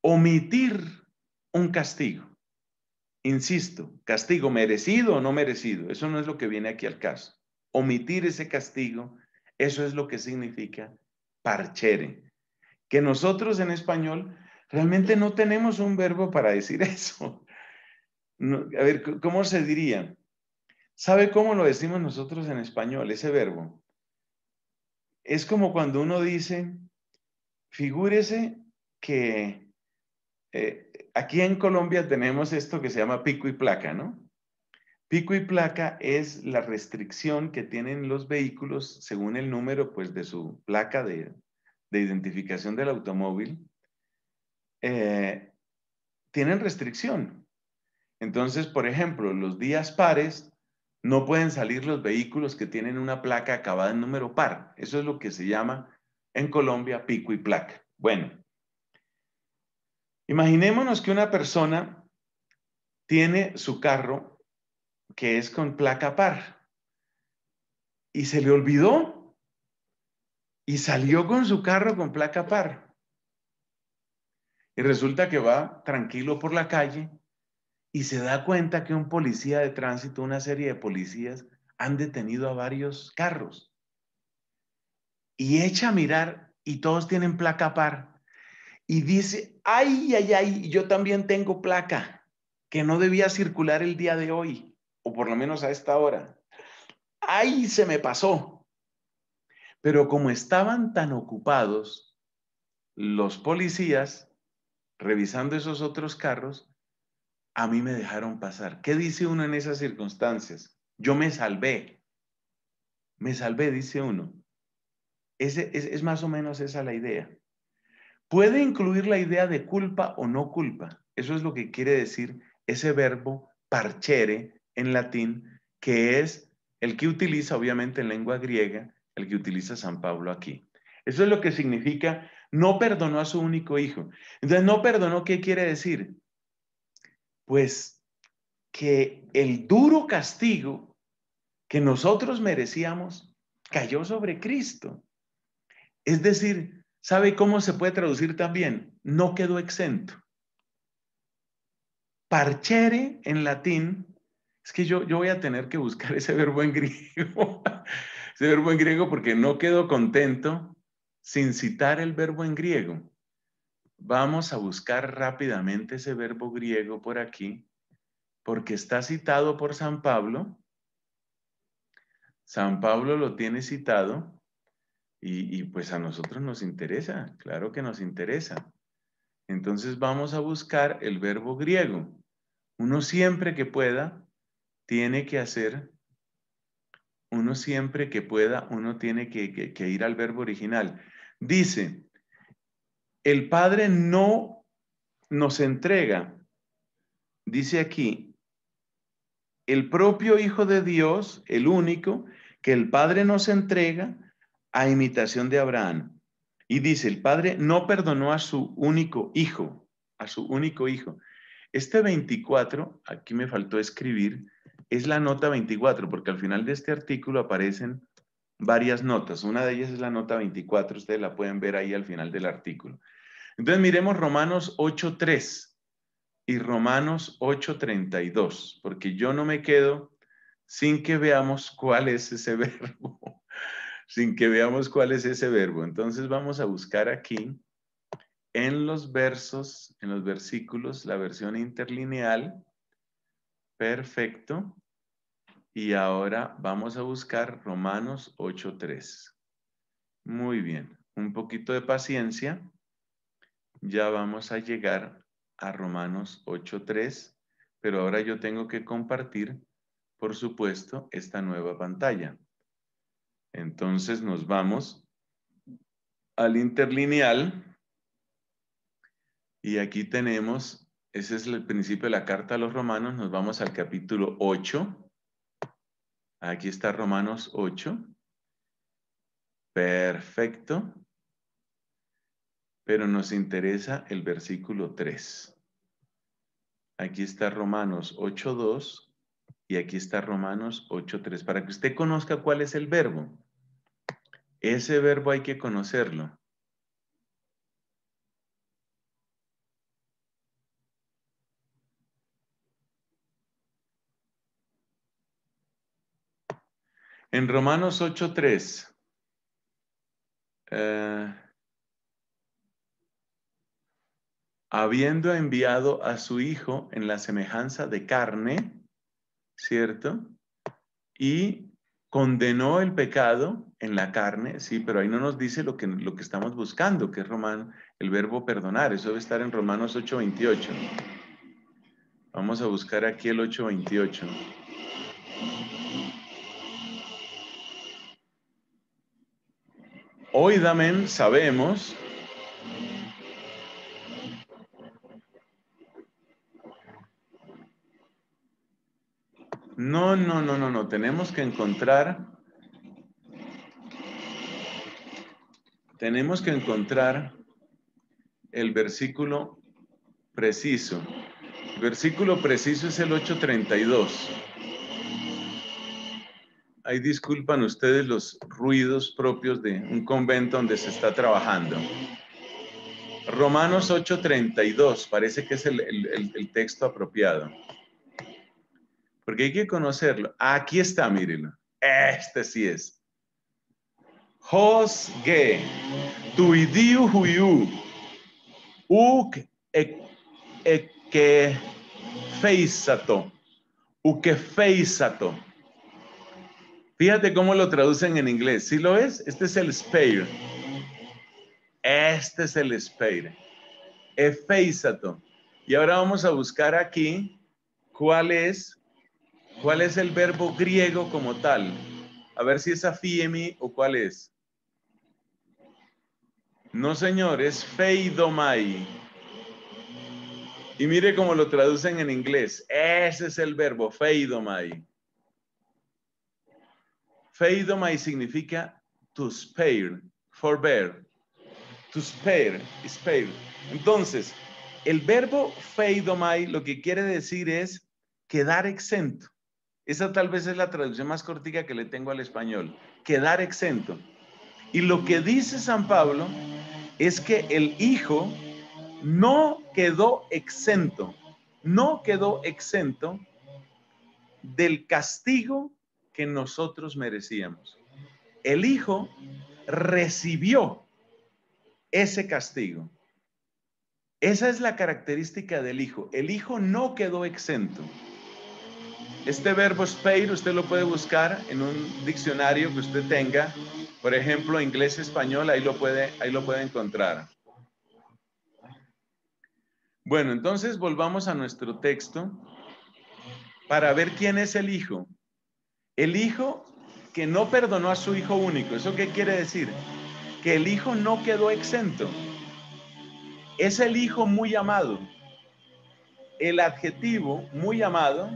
omitir un castigo. Insisto, castigo merecido o no merecido, eso no es lo que viene aquí al caso omitir ese castigo, eso es lo que significa parchere. Que nosotros en español realmente no tenemos un verbo para decir eso. a ver, ¿cómo se diría? ¿Sabe cómo lo decimos nosotros en español, ese verbo? Es como cuando uno dice, figúrese que eh, aquí en Colombia tenemos esto que se llama pico y placa, ¿no? Pico y placa es la restricción que tienen los vehículos según el número pues, de su placa de, identificación del automóvil. Eh, tienen restricción. Entonces, por ejemplo, los días pares no pueden salir los vehículos que tienen una placa acabada en número par. Eso es lo que se llama en Colombia pico y placa. Bueno, imaginémonos que una persona tiene su carro que es con placa par. Y se le olvidó y salió con su carro con placa par. Y resulta que va tranquilo por la calle y se da cuenta que un policía de tránsito, una serie de policías, han detenido a varios carros. Y echa a mirar y todos tienen placa par. Y dice, ay, ay, ay, yo también tengo placa que no debía circular el día de hoy o por lo menos a esta hora. ¡Ay, se me pasó! Pero como estaban tan ocupados los policías revisando esos otros carros, a mí me dejaron pasar. ¿Qué dice uno en esas circunstancias? Yo me salvé. Me salvé, dice uno. Ese, es, es más o menos esa la idea. Puede incluir la idea de culpa o no culpa. Eso es lo que quiere decir ese verbo parchere en latín, que es el que utiliza obviamente en lengua griega, el que utiliza San Pablo aquí. Eso es lo que significa no perdonó a su único hijo. Entonces, no perdonó, ¿qué quiere decir? Pues que el duro castigo que nosotros merecíamos cayó sobre Cristo. Es decir, ¿sabe cómo se puede traducir también? No quedó exento. Parchere en latín es que yo, yo voy a tener que buscar ese verbo en griego, ese verbo en griego porque no quedo contento sin citar el verbo en griego. Vamos a buscar rápidamente ese verbo griego por aquí, porque está citado por San Pablo. San Pablo lo tiene citado y, y pues a nosotros nos interesa, claro que nos interesa. Entonces vamos a buscar el verbo griego. Uno siempre que pueda tiene que hacer, uno siempre que pueda, uno tiene que, ir al verbo original. Dice, el Padre no nos entrega, dice aquí, el propio Hijo de Dios, el único, que el Padre nos entrega a imitación de Abraham. Y dice, el Padre no perdonó a su único hijo, a su único hijo. Este 24, aquí me faltó escribir, es la nota 24, porque al final de este artículo aparecen varias notas. Una de ellas es la nota 24, ustedes la pueden ver ahí al final del artículo. Entonces miremos Romanos 8.3 y Romanos 8.32, porque yo no me quedo sin que veamos cuál es ese verbo, sin que veamos cuál es ese verbo. Entonces vamos a buscar aquí en los versos, en los versículos, la versión interlineal. Perfecto. Y ahora vamos a buscar Romanos 8.3. Muy bien, un poquito de paciencia. Ya vamos a llegar a Romanos 8.3, pero ahora yo tengo que compartir, por supuesto, esta nueva pantalla. Entonces nos vamos al interlineal y aquí tenemos, ese es el principio de la carta a los romanos, nos vamos al capítulo 8 Aquí está Romanos 8. Perfecto. Pero nos interesa el versículo 3. Aquí está Romanos 8.2 y aquí está Romanos 8.3. Para que usted conozca cuál es el verbo. Ese verbo hay que conocerlo. En Romanos 8.3, eh, habiendo enviado a su Hijo en la semejanza de carne, ¿cierto? Y condenó el pecado en la carne, sí, pero ahí no nos dice lo que, lo que estamos buscando, que es Romano, el verbo perdonar, eso debe estar en Romanos 8:28. Vamos a buscar aquí el 8:28. Oídame, sabemos No, no, no, no, no. Tenemos que encontrar. Tenemos que encontrar el versículo preciso. El versículo preciso es el 832 ahí disculpan ustedes los ruidos propios de un convento donde se está trabajando. Romanos 8:32 parece que es el, texto apropiado. Porque hay que conocerlo. Aquí está, mírenlo. Este sí es. tu tuidiu huyu, uk e, e feisato, feisato. Fíjate cómo lo traducen en inglés. ¿Sí lo es? Este es el speire. Este es el spare. Efeisato. Y ahora vamos a buscar aquí cuál es, cuál es el verbo griego como tal. A ver si es afiemi o cuál es. No, señor, es feidomai. Y mire cómo lo traducen en inglés. Ese es el verbo, feidomai. Feidomai significa to spare, forbear. To spare, spare. Entonces, el verbo feidomai lo que quiere decir es quedar exento. Esa tal vez es la traducción más cortica que le tengo al español. Quedar exento. Y lo que dice San Pablo es que el hijo no quedó exento, no quedó exento del castigo que nosotros merecíamos. El Hijo recibió ese castigo. Esa es la característica del Hijo. El Hijo no quedó exento. Este verbo speir usted lo puede buscar en un diccionario que usted tenga, por ejemplo, inglés español, ahí lo puede ahí lo puede encontrar. Bueno, entonces volvamos a nuestro texto para ver quién es el hijo. El hijo que no perdonó a su hijo único, ¿eso qué quiere decir? Que el hijo no quedó exento. Es el hijo muy amado. El adjetivo muy amado,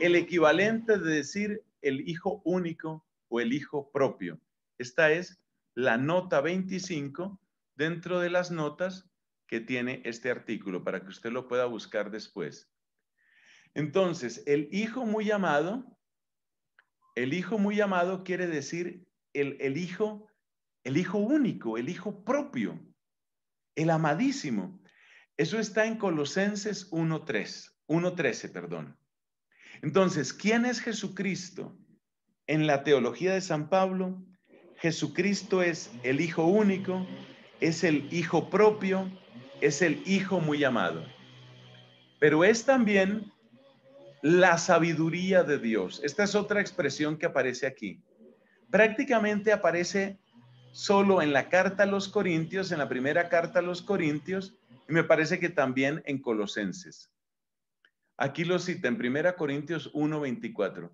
el equivalente de decir el hijo único o el hijo propio. Esta es la nota 25 dentro de las notas que tiene este artículo para que usted lo pueda buscar después. Entonces, el hijo muy amado el hijo muy amado quiere decir el, el hijo, el hijo único, el hijo propio, el amadísimo. Eso está en Colosenses 1.3, 1.13, perdón. Entonces, ¿quién es Jesucristo? En la teología de San Pablo, Jesucristo es el Hijo único, es el Hijo propio, es el Hijo muy amado. Pero es también la sabiduría de Dios. Esta es otra expresión que aparece aquí. Prácticamente aparece solo en la carta a los Corintios, en la primera carta a los Corintios, y me parece que también en Colosenses. Aquí lo cita en primera Corintios 1:24.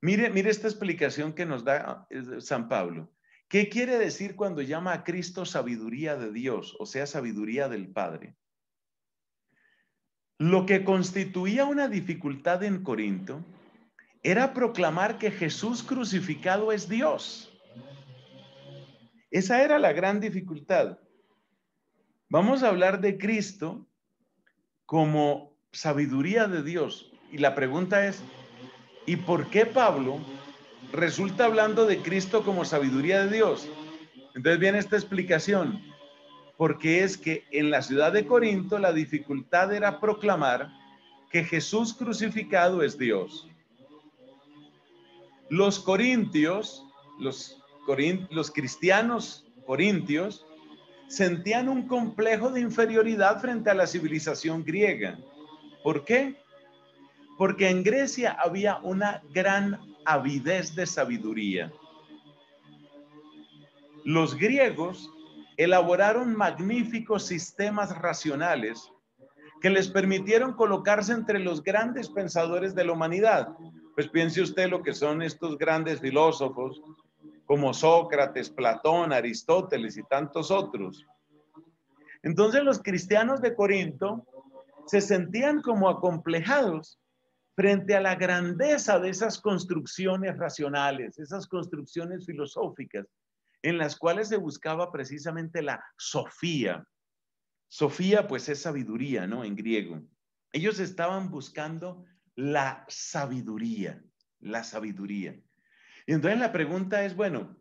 Mire, mire esta explicación que nos da eh, San Pablo. ¿Qué quiere decir cuando llama a Cristo sabiduría de Dios, o sea, sabiduría del Padre? Lo que constituía una dificultad en Corinto era proclamar que Jesús crucificado es Dios. Esa era la gran dificultad. Vamos a hablar de Cristo como sabiduría de Dios. Y la pregunta es, ¿y por qué Pablo resulta hablando de Cristo como sabiduría de Dios? Entonces viene esta explicación porque es que en la ciudad de Corinto la dificultad era proclamar que Jesús crucificado es Dios. Los corintios, los, los cristianos corintios, sentían un complejo de inferioridad frente a la civilización griega. ¿Por qué? Porque en Grecia había una gran avidez de sabiduría. Los griegos elaboraron magníficos sistemas racionales que les permitieron colocarse entre los grandes pensadores de la humanidad. Pues piense usted lo que son estos grandes filósofos como Sócrates, Platón, Aristóteles y tantos otros. Entonces los cristianos de Corinto se sentían como acomplejados frente a la grandeza de esas construcciones racionales, esas construcciones filosóficas en las cuales se buscaba precisamente la sofía. Sofía, pues es sabiduría, ¿no? En griego. Ellos estaban buscando la sabiduría, la sabiduría. Y entonces la pregunta es, bueno,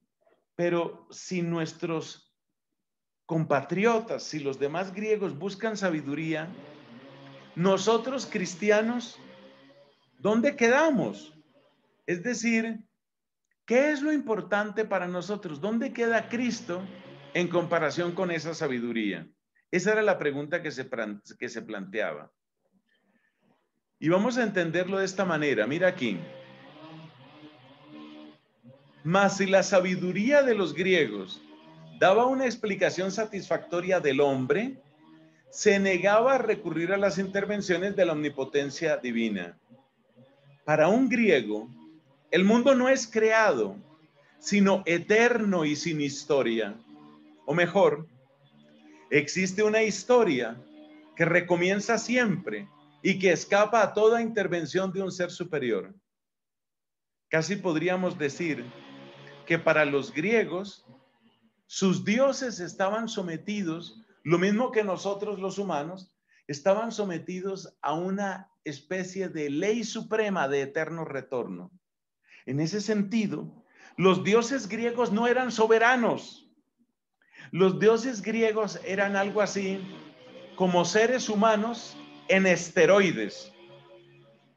pero si nuestros compatriotas, si los demás griegos buscan sabiduría, nosotros cristianos, ¿dónde quedamos? Es decir, ¿Qué es lo importante para nosotros? ¿Dónde queda Cristo en comparación con esa sabiduría? Esa era la pregunta que se, que se planteaba. Y vamos a entenderlo de esta manera. Mira aquí. Mas si la sabiduría de los griegos daba una explicación satisfactoria del hombre, se negaba a recurrir a las intervenciones de la omnipotencia divina. Para un griego, el mundo no es creado, sino eterno y sin historia. O mejor, existe una historia que recomienza siempre y que escapa a toda intervención de un ser superior. Casi podríamos decir que para los griegos, sus dioses estaban sometidos, lo mismo que nosotros los humanos, estaban sometidos a una especie de ley suprema de eterno retorno. En ese sentido, los dioses griegos no eran soberanos. Los dioses griegos eran algo así como seres humanos en esteroides.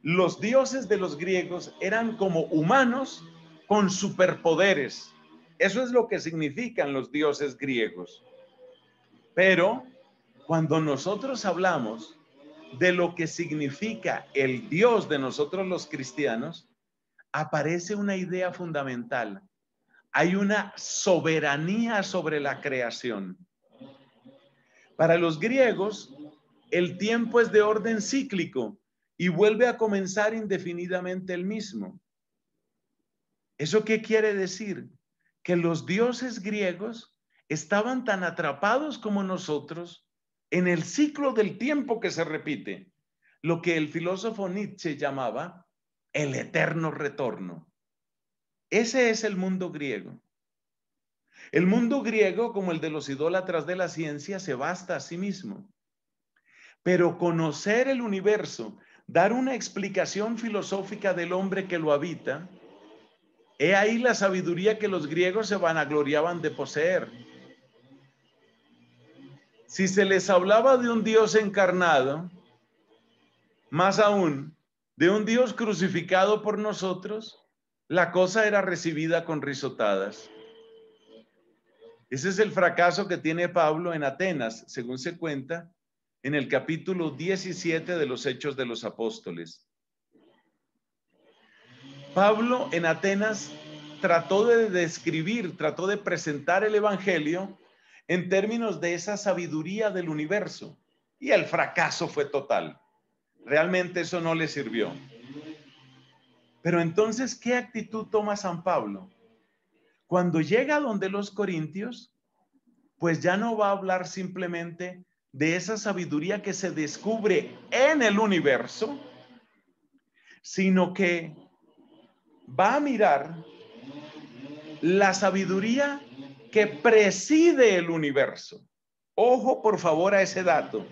Los dioses de los griegos eran como humanos con superpoderes. Eso es lo que significan los dioses griegos. Pero cuando nosotros hablamos de lo que significa el Dios de nosotros los cristianos, aparece una idea fundamental. Hay una soberanía sobre la creación. Para los griegos, el tiempo es de orden cíclico y vuelve a comenzar indefinidamente el mismo. ¿Eso qué quiere decir? Que los dioses griegos estaban tan atrapados como nosotros en el ciclo del tiempo que se repite, lo que el filósofo Nietzsche llamaba el eterno retorno. Ese es el mundo griego. El mundo griego, como el de los idólatras de la ciencia, se basta a sí mismo. Pero conocer el universo, dar una explicación filosófica del hombre que lo habita, he ahí la sabiduría que los griegos se vanagloriaban de poseer. Si se les hablaba de un Dios encarnado, más aún, de un Dios crucificado por nosotros, la cosa era recibida con risotadas. Ese es el fracaso que tiene Pablo en Atenas, según se cuenta en el capítulo 17 de los Hechos de los Apóstoles. Pablo en Atenas trató de describir, trató de presentar el Evangelio en términos de esa sabiduría del universo y el fracaso fue total. Realmente eso no le sirvió. Pero entonces, ¿qué actitud toma San Pablo? Cuando llega donde los corintios, pues ya no va a hablar simplemente de esa sabiduría que se descubre en el universo, sino que va a mirar la sabiduría que preside el universo. Ojo, por favor, a ese dato.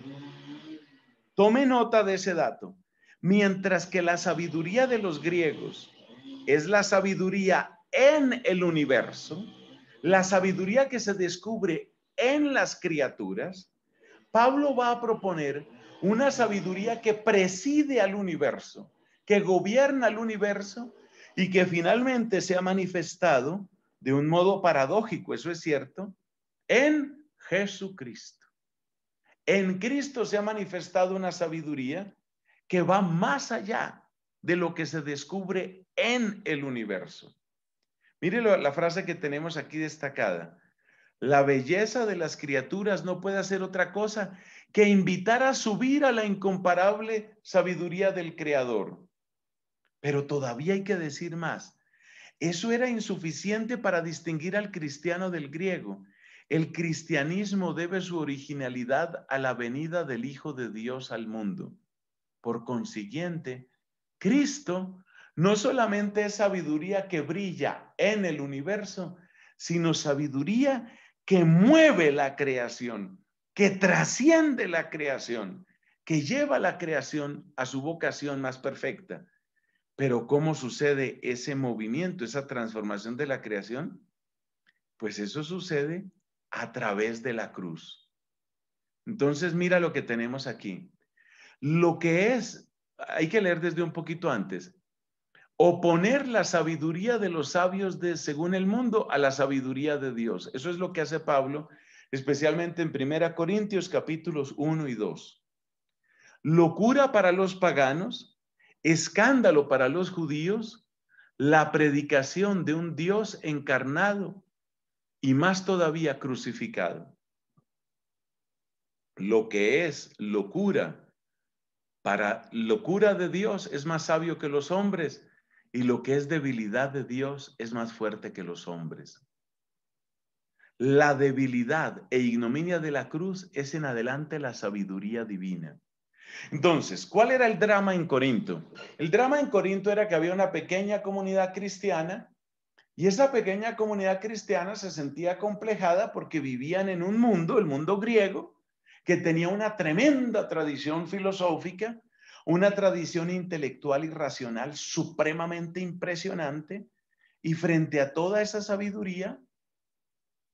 Tome nota de ese dato. Mientras que la sabiduría de los griegos es la sabiduría en el universo, la sabiduría que se descubre en las criaturas, Pablo va a proponer una sabiduría que preside al universo, que gobierna al universo y que finalmente se ha manifestado de un modo paradójico, eso es cierto, en Jesucristo. En Cristo se ha manifestado una sabiduría que va más allá de lo que se descubre en el universo. Mire la frase que tenemos aquí destacada. La belleza de las criaturas no puede hacer otra cosa que invitar a subir a la incomparable sabiduría del Creador. Pero todavía hay que decir más. Eso era insuficiente para distinguir al cristiano del griego. El cristianismo debe su originalidad a la venida del Hijo de Dios al mundo. Por consiguiente, Cristo no solamente es sabiduría que brilla en el universo, sino sabiduría que mueve la creación, que trasciende la creación, que lleva la creación a su vocación más perfecta. Pero ¿cómo sucede ese movimiento, esa transformación de la creación? Pues eso sucede a través de la cruz. Entonces mira lo que tenemos aquí. Lo que es, hay que leer desde un poquito antes, oponer la sabiduría de los sabios de según el mundo a la sabiduría de Dios. Eso es lo que hace Pablo, especialmente en Primera Corintios capítulos 1 y 2. Locura para los paganos, escándalo para los judíos, la predicación de un Dios encarnado y más todavía crucificado. Lo que es locura para locura de Dios es más sabio que los hombres y lo que es debilidad de Dios es más fuerte que los hombres. La debilidad e ignominia de la cruz es en adelante la sabiduría divina. Entonces, ¿cuál era el drama en Corinto? El drama en Corinto era que había una pequeña comunidad cristiana y esa pequeña comunidad cristiana se sentía complejada porque vivían en un mundo, el mundo griego, que tenía una tremenda tradición filosófica, una tradición intelectual y racional supremamente impresionante, y frente a toda esa sabiduría,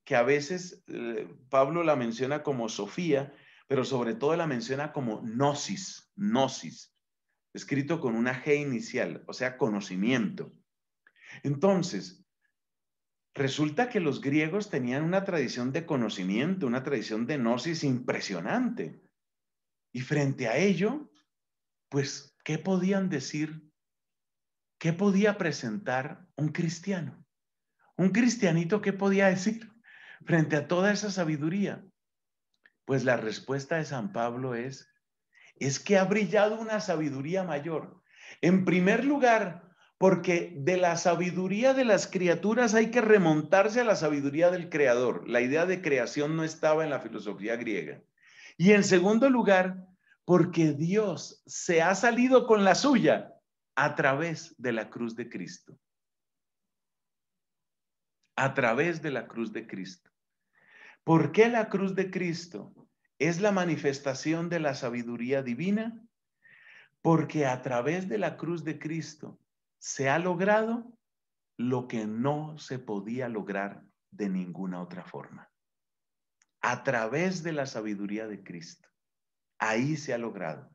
que a veces eh, Pablo la menciona como Sofía, pero sobre todo la menciona como gnosis, gnosis, escrito con una G inicial, o sea, conocimiento. Entonces, Resulta que los griegos tenían una tradición de conocimiento, una tradición de gnosis impresionante. Y frente a ello, pues, ¿qué podían decir? ¿Qué podía presentar un cristiano? Un cristianito, ¿qué podía decir frente a toda esa sabiduría? Pues la respuesta de San Pablo es, es que ha brillado una sabiduría mayor. En primer lugar, porque de la sabiduría de las criaturas hay que remontarse a la sabiduría del creador. La idea de creación no estaba en la filosofía griega. Y en segundo lugar, porque Dios se ha salido con la suya a través de la cruz de Cristo. A través de la cruz de Cristo. ¿Por qué la cruz de Cristo es la manifestación de la sabiduría divina? Porque a través de la cruz de Cristo se ha logrado lo que no se podía lograr de ninguna otra forma. A través de la sabiduría de Cristo. Ahí se ha logrado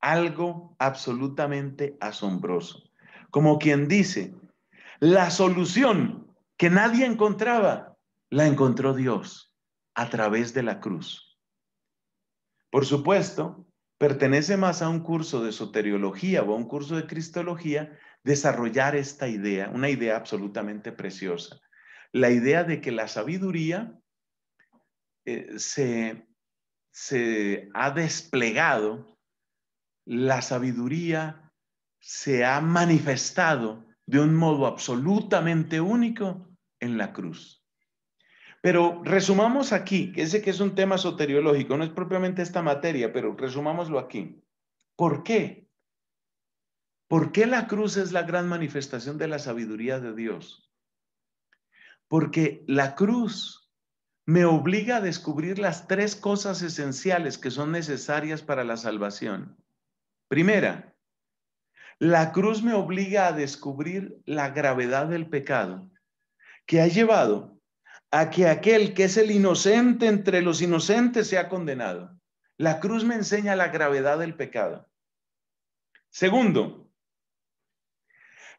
algo absolutamente asombroso. Como quien dice, la solución que nadie encontraba, la encontró Dios a través de la cruz. Por supuesto, pertenece más a un curso de soteriología o a un curso de cristología desarrollar esta idea, una idea absolutamente preciosa. La idea de que la sabiduría eh, se, ha desplegado, la sabiduría se ha manifestado de un modo absolutamente único en la cruz. Pero resumamos aquí, que ese que es un tema soteriológico, no es propiamente esta materia, pero resumámoslo aquí. ¿Por qué? ¿Por qué la cruz es la gran manifestación de la sabiduría de Dios? Porque la cruz me obliga a descubrir las tres cosas esenciales que son necesarias para la salvación. Primera, la cruz me obliga a descubrir la gravedad del pecado que ha llevado a que aquel que es el inocente entre los inocentes sea condenado. La cruz me enseña la gravedad del pecado. Segundo,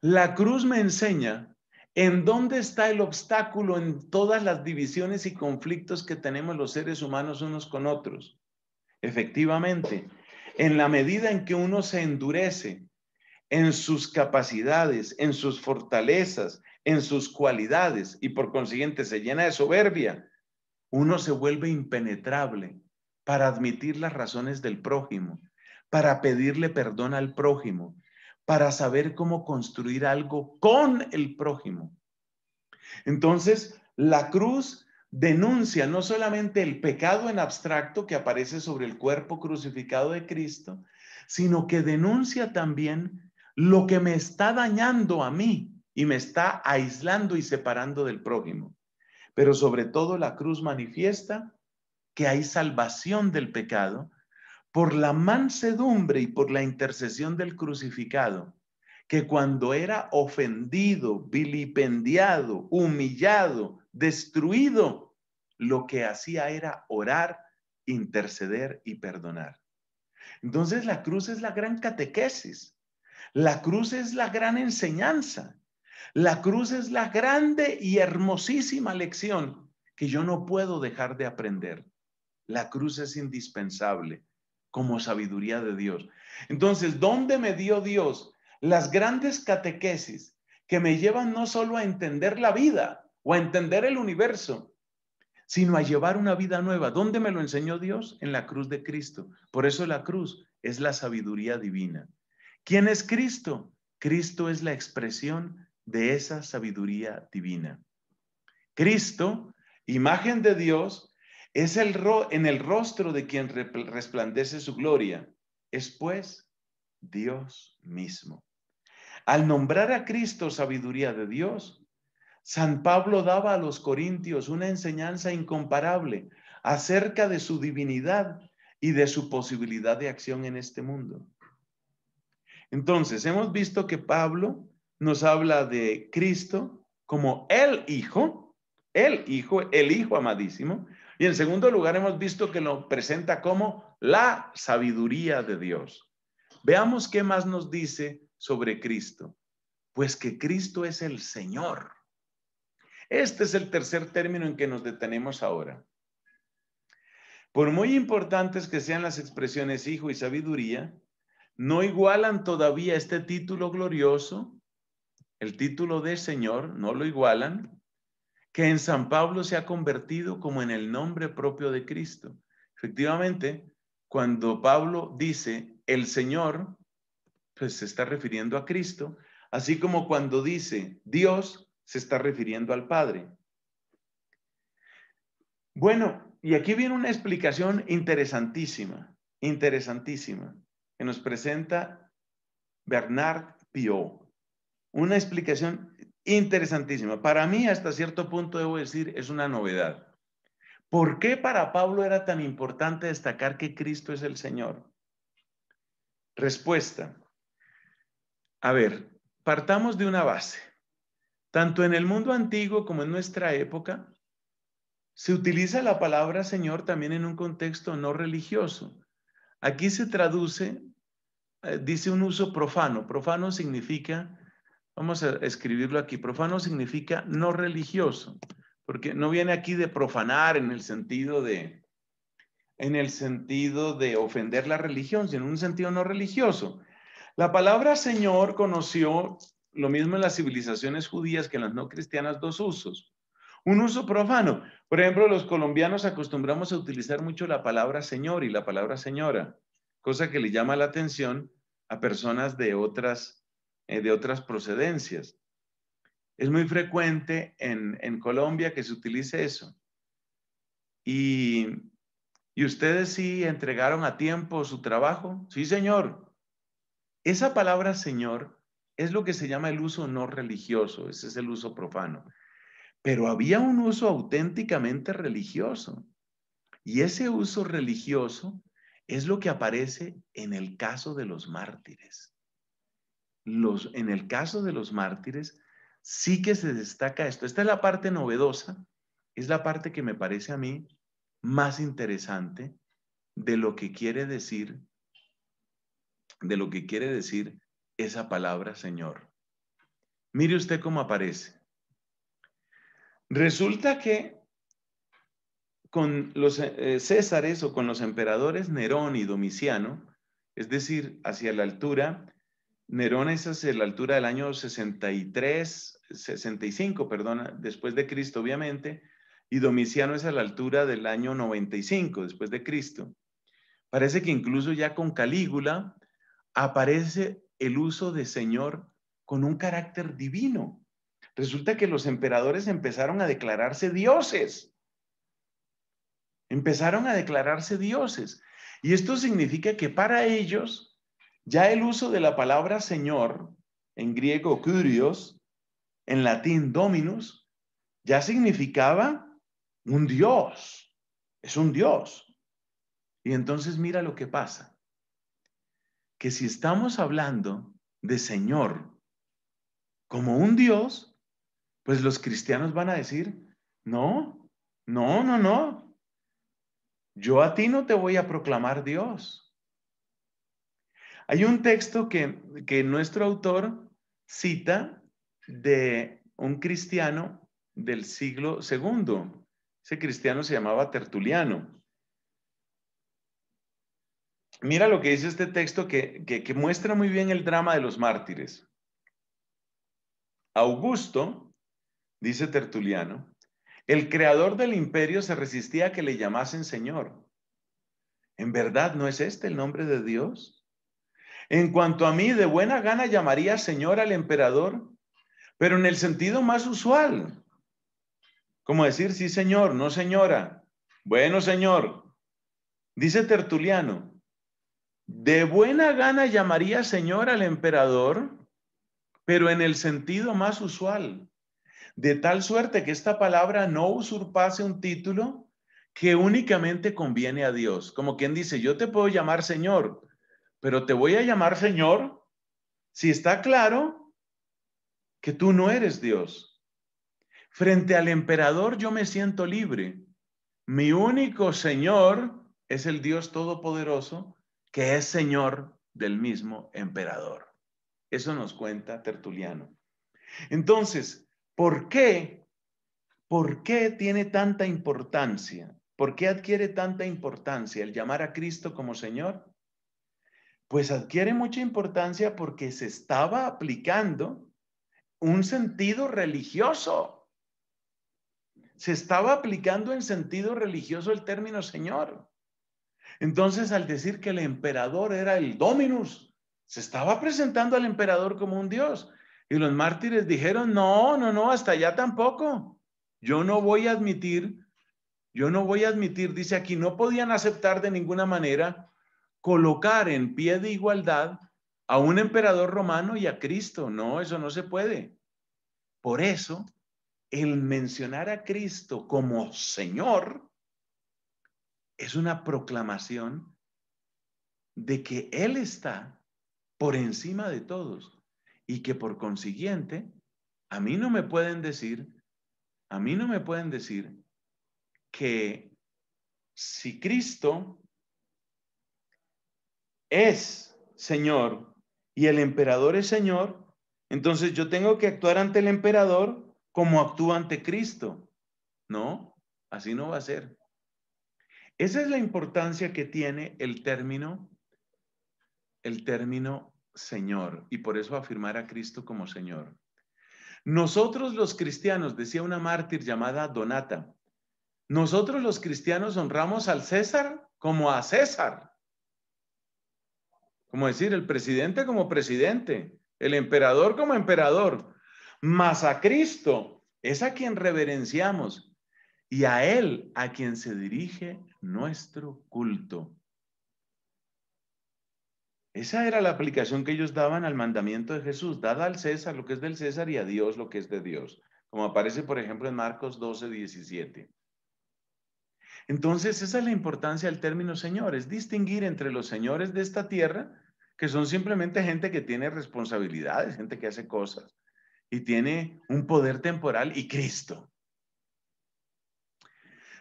la cruz me enseña en dónde está el obstáculo en todas las divisiones y conflictos que tenemos los seres humanos unos con otros. Efectivamente, en la medida en que uno se endurece en sus capacidades, en sus fortalezas, en sus cualidades y por consiguiente se llena de soberbia, uno se vuelve impenetrable para admitir las razones del prójimo, para pedirle perdón al prójimo, para saber cómo construir algo con el prójimo. Entonces, la cruz denuncia no solamente el pecado en abstracto que aparece sobre el cuerpo crucificado de Cristo, sino que denuncia también lo que me está dañando a mí y me está aislando y separando del prójimo. Pero sobre todo la cruz manifiesta que hay salvación del pecado por la mansedumbre y por la intercesión del crucificado, que cuando era ofendido, vilipendiado, humillado, destruido, lo que hacía era orar, interceder y perdonar. Entonces la cruz es la gran catequesis, la cruz es la gran enseñanza, la cruz es la grande y hermosísima lección que yo no puedo dejar de aprender. La cruz es indispensable como sabiduría de Dios. Entonces, ¿dónde me dio Dios las grandes catequesis que me llevan no solo a entender la vida o a entender el universo, sino a llevar una vida nueva? ¿Dónde me lo enseñó Dios? En la cruz de Cristo. Por eso la cruz es la sabiduría divina. ¿Quién es Cristo? Cristo es la expresión de esa sabiduría divina. Cristo, imagen de Dios, es el ro en el rostro de quien resplandece su gloria. Es pues Dios mismo. Al nombrar a Cristo sabiduría de Dios, San Pablo daba a los corintios una enseñanza incomparable acerca de su divinidad y de su posibilidad de acción en este mundo. Entonces, hemos visto que Pablo nos habla de Cristo como el Hijo, el Hijo, el Hijo amadísimo, y en segundo lugar, hemos visto que lo presenta como la sabiduría de Dios. Veamos qué más nos dice sobre Cristo. Pues que Cristo es el Señor. Este es el tercer término en que nos detenemos ahora. Por muy importantes que sean las expresiones hijo y sabiduría, no igualan todavía este título glorioso, el título de Señor, no lo igualan que en San Pablo se ha convertido como en el nombre propio de Cristo. Efectivamente, cuando Pablo dice el Señor, pues se está refiriendo a Cristo, así como cuando dice Dios, se está refiriendo al Padre. Bueno, y aquí viene una explicación interesantísima, interesantísima, que nos presenta Bernard Pio. Una explicación interesantísima. Para mí, hasta cierto punto, debo decir, es una novedad. ¿Por qué para Pablo era tan importante destacar que Cristo es el Señor? Respuesta. A ver, partamos de una base. Tanto en el mundo antiguo como en nuestra época, se utiliza la palabra Señor también en un contexto no religioso. Aquí se traduce, eh, dice un uso profano. Profano significa Vamos a escribirlo aquí. Profano significa no religioso, porque no viene aquí de profanar en el sentido de en el sentido de ofender la religión, sino en un sentido no religioso. La palabra Señor conoció lo mismo en las civilizaciones judías que en las no cristianas dos usos. Un uso profano. Por ejemplo, los colombianos acostumbramos a utilizar mucho la palabra Señor y la palabra Señora, cosa que le llama la atención a personas de otras eh, de otras procedencias. Es muy frecuente en, Colombia que se utilice eso. Y, y, ustedes sí entregaron a tiempo su trabajo? Sí, señor. Esa palabra señor es lo que se llama el uso no religioso, ese es el uso profano. Pero había un uso auténticamente religioso. Y ese uso religioso es lo que aparece en el caso de los mártires en el caso de los mártires, sí que se destaca esto. Esta es la parte novedosa, es la parte que me parece a mí más interesante de lo que quiere decir, de lo que quiere decir esa palabra, Señor. Mire usted cómo aparece. Resulta que con los eh, césares o con los emperadores Nerón y Domiciano, es decir, hacia la altura Nerón es a la altura del año 63, 65, perdón, después de Cristo, obviamente, y Domiciano es a la altura del año 95, después de Cristo. Parece que incluso ya con Calígula aparece el uso de Señor con un carácter divino. Resulta que los emperadores empezaron a declararse dioses. Empezaron a declararse dioses. Y esto significa que para ellos ya el uso de la palabra Señor, en griego Kyrios, en latín Dominus, ya significaba un Dios. Es un Dios. Y entonces mira lo que pasa. Que si estamos hablando de Señor como un Dios, pues los cristianos van a decir, no, no, no, no. Yo a ti no te voy a proclamar Dios. Hay un texto que, nuestro autor cita de un cristiano del siglo II. Ese cristiano se llamaba Tertuliano. Mira lo que dice este texto que, que muestra muy bien el drama de los mártires. Augusto, dice Tertuliano, el creador del imperio se resistía a que le llamasen Señor. ¿En verdad no es este el nombre de Dios? En cuanto a mí, de buena gana llamaría Señor al emperador, pero en el sentido más usual. Como decir, sí, señor, no, señora. Bueno, señor. Dice Tertuliano, de buena gana llamaría Señor al emperador, pero en el sentido más usual, de tal suerte que esta palabra no usurpase un título que únicamente conviene a Dios. Como quien dice, yo te puedo llamar Señor, pero te voy a llamar Señor si está claro que tú no eres Dios. Frente al emperador yo me siento libre. Mi único Señor es el Dios Todopoderoso, que es Señor del mismo emperador. Eso nos cuenta Tertuliano. Entonces, ¿por qué? ¿Por qué tiene tanta importancia? ¿Por qué adquiere tanta importancia el llamar a Cristo como Señor? pues adquiere mucha importancia porque se estaba aplicando un sentido religioso. Se estaba aplicando en sentido religioso el término Señor. Entonces, al decir que el emperador era el Dominus, se estaba presentando al emperador como un Dios. Y los mártires dijeron, no, no, no, hasta allá tampoco. Yo no voy a admitir, yo no voy a admitir, dice aquí, no podían aceptar de ninguna manera colocar en pie de igualdad a un emperador romano y a Cristo. No, eso no se puede. Por eso, el mencionar a Cristo como Señor es una proclamación de que Él está por encima de todos y que por consiguiente, a mí no me pueden decir, a mí no me pueden decir que si Cristo es Señor y el emperador es Señor, entonces yo tengo que actuar ante el emperador como actúa ante Cristo. No, así no va a ser. Esa es la importancia que tiene el término, el término Señor, y por eso afirmar a Cristo como Señor. Nosotros los cristianos, decía una mártir llamada Donata, nosotros los cristianos honramos al César como a César como decir, el presidente como presidente, el emperador como emperador, mas a Cristo es a quien reverenciamos y a Él a quien se dirige nuestro culto. Esa era la aplicación que ellos daban al mandamiento de Jesús, dada al César lo que es del César y a Dios lo que es de Dios, como aparece por ejemplo en Marcos 12, 17. Entonces, esa es la importancia del término Señor, es distinguir entre los señores de esta tierra que son simplemente gente que tiene responsabilidades, gente que hace cosas y tiene un poder temporal y Cristo.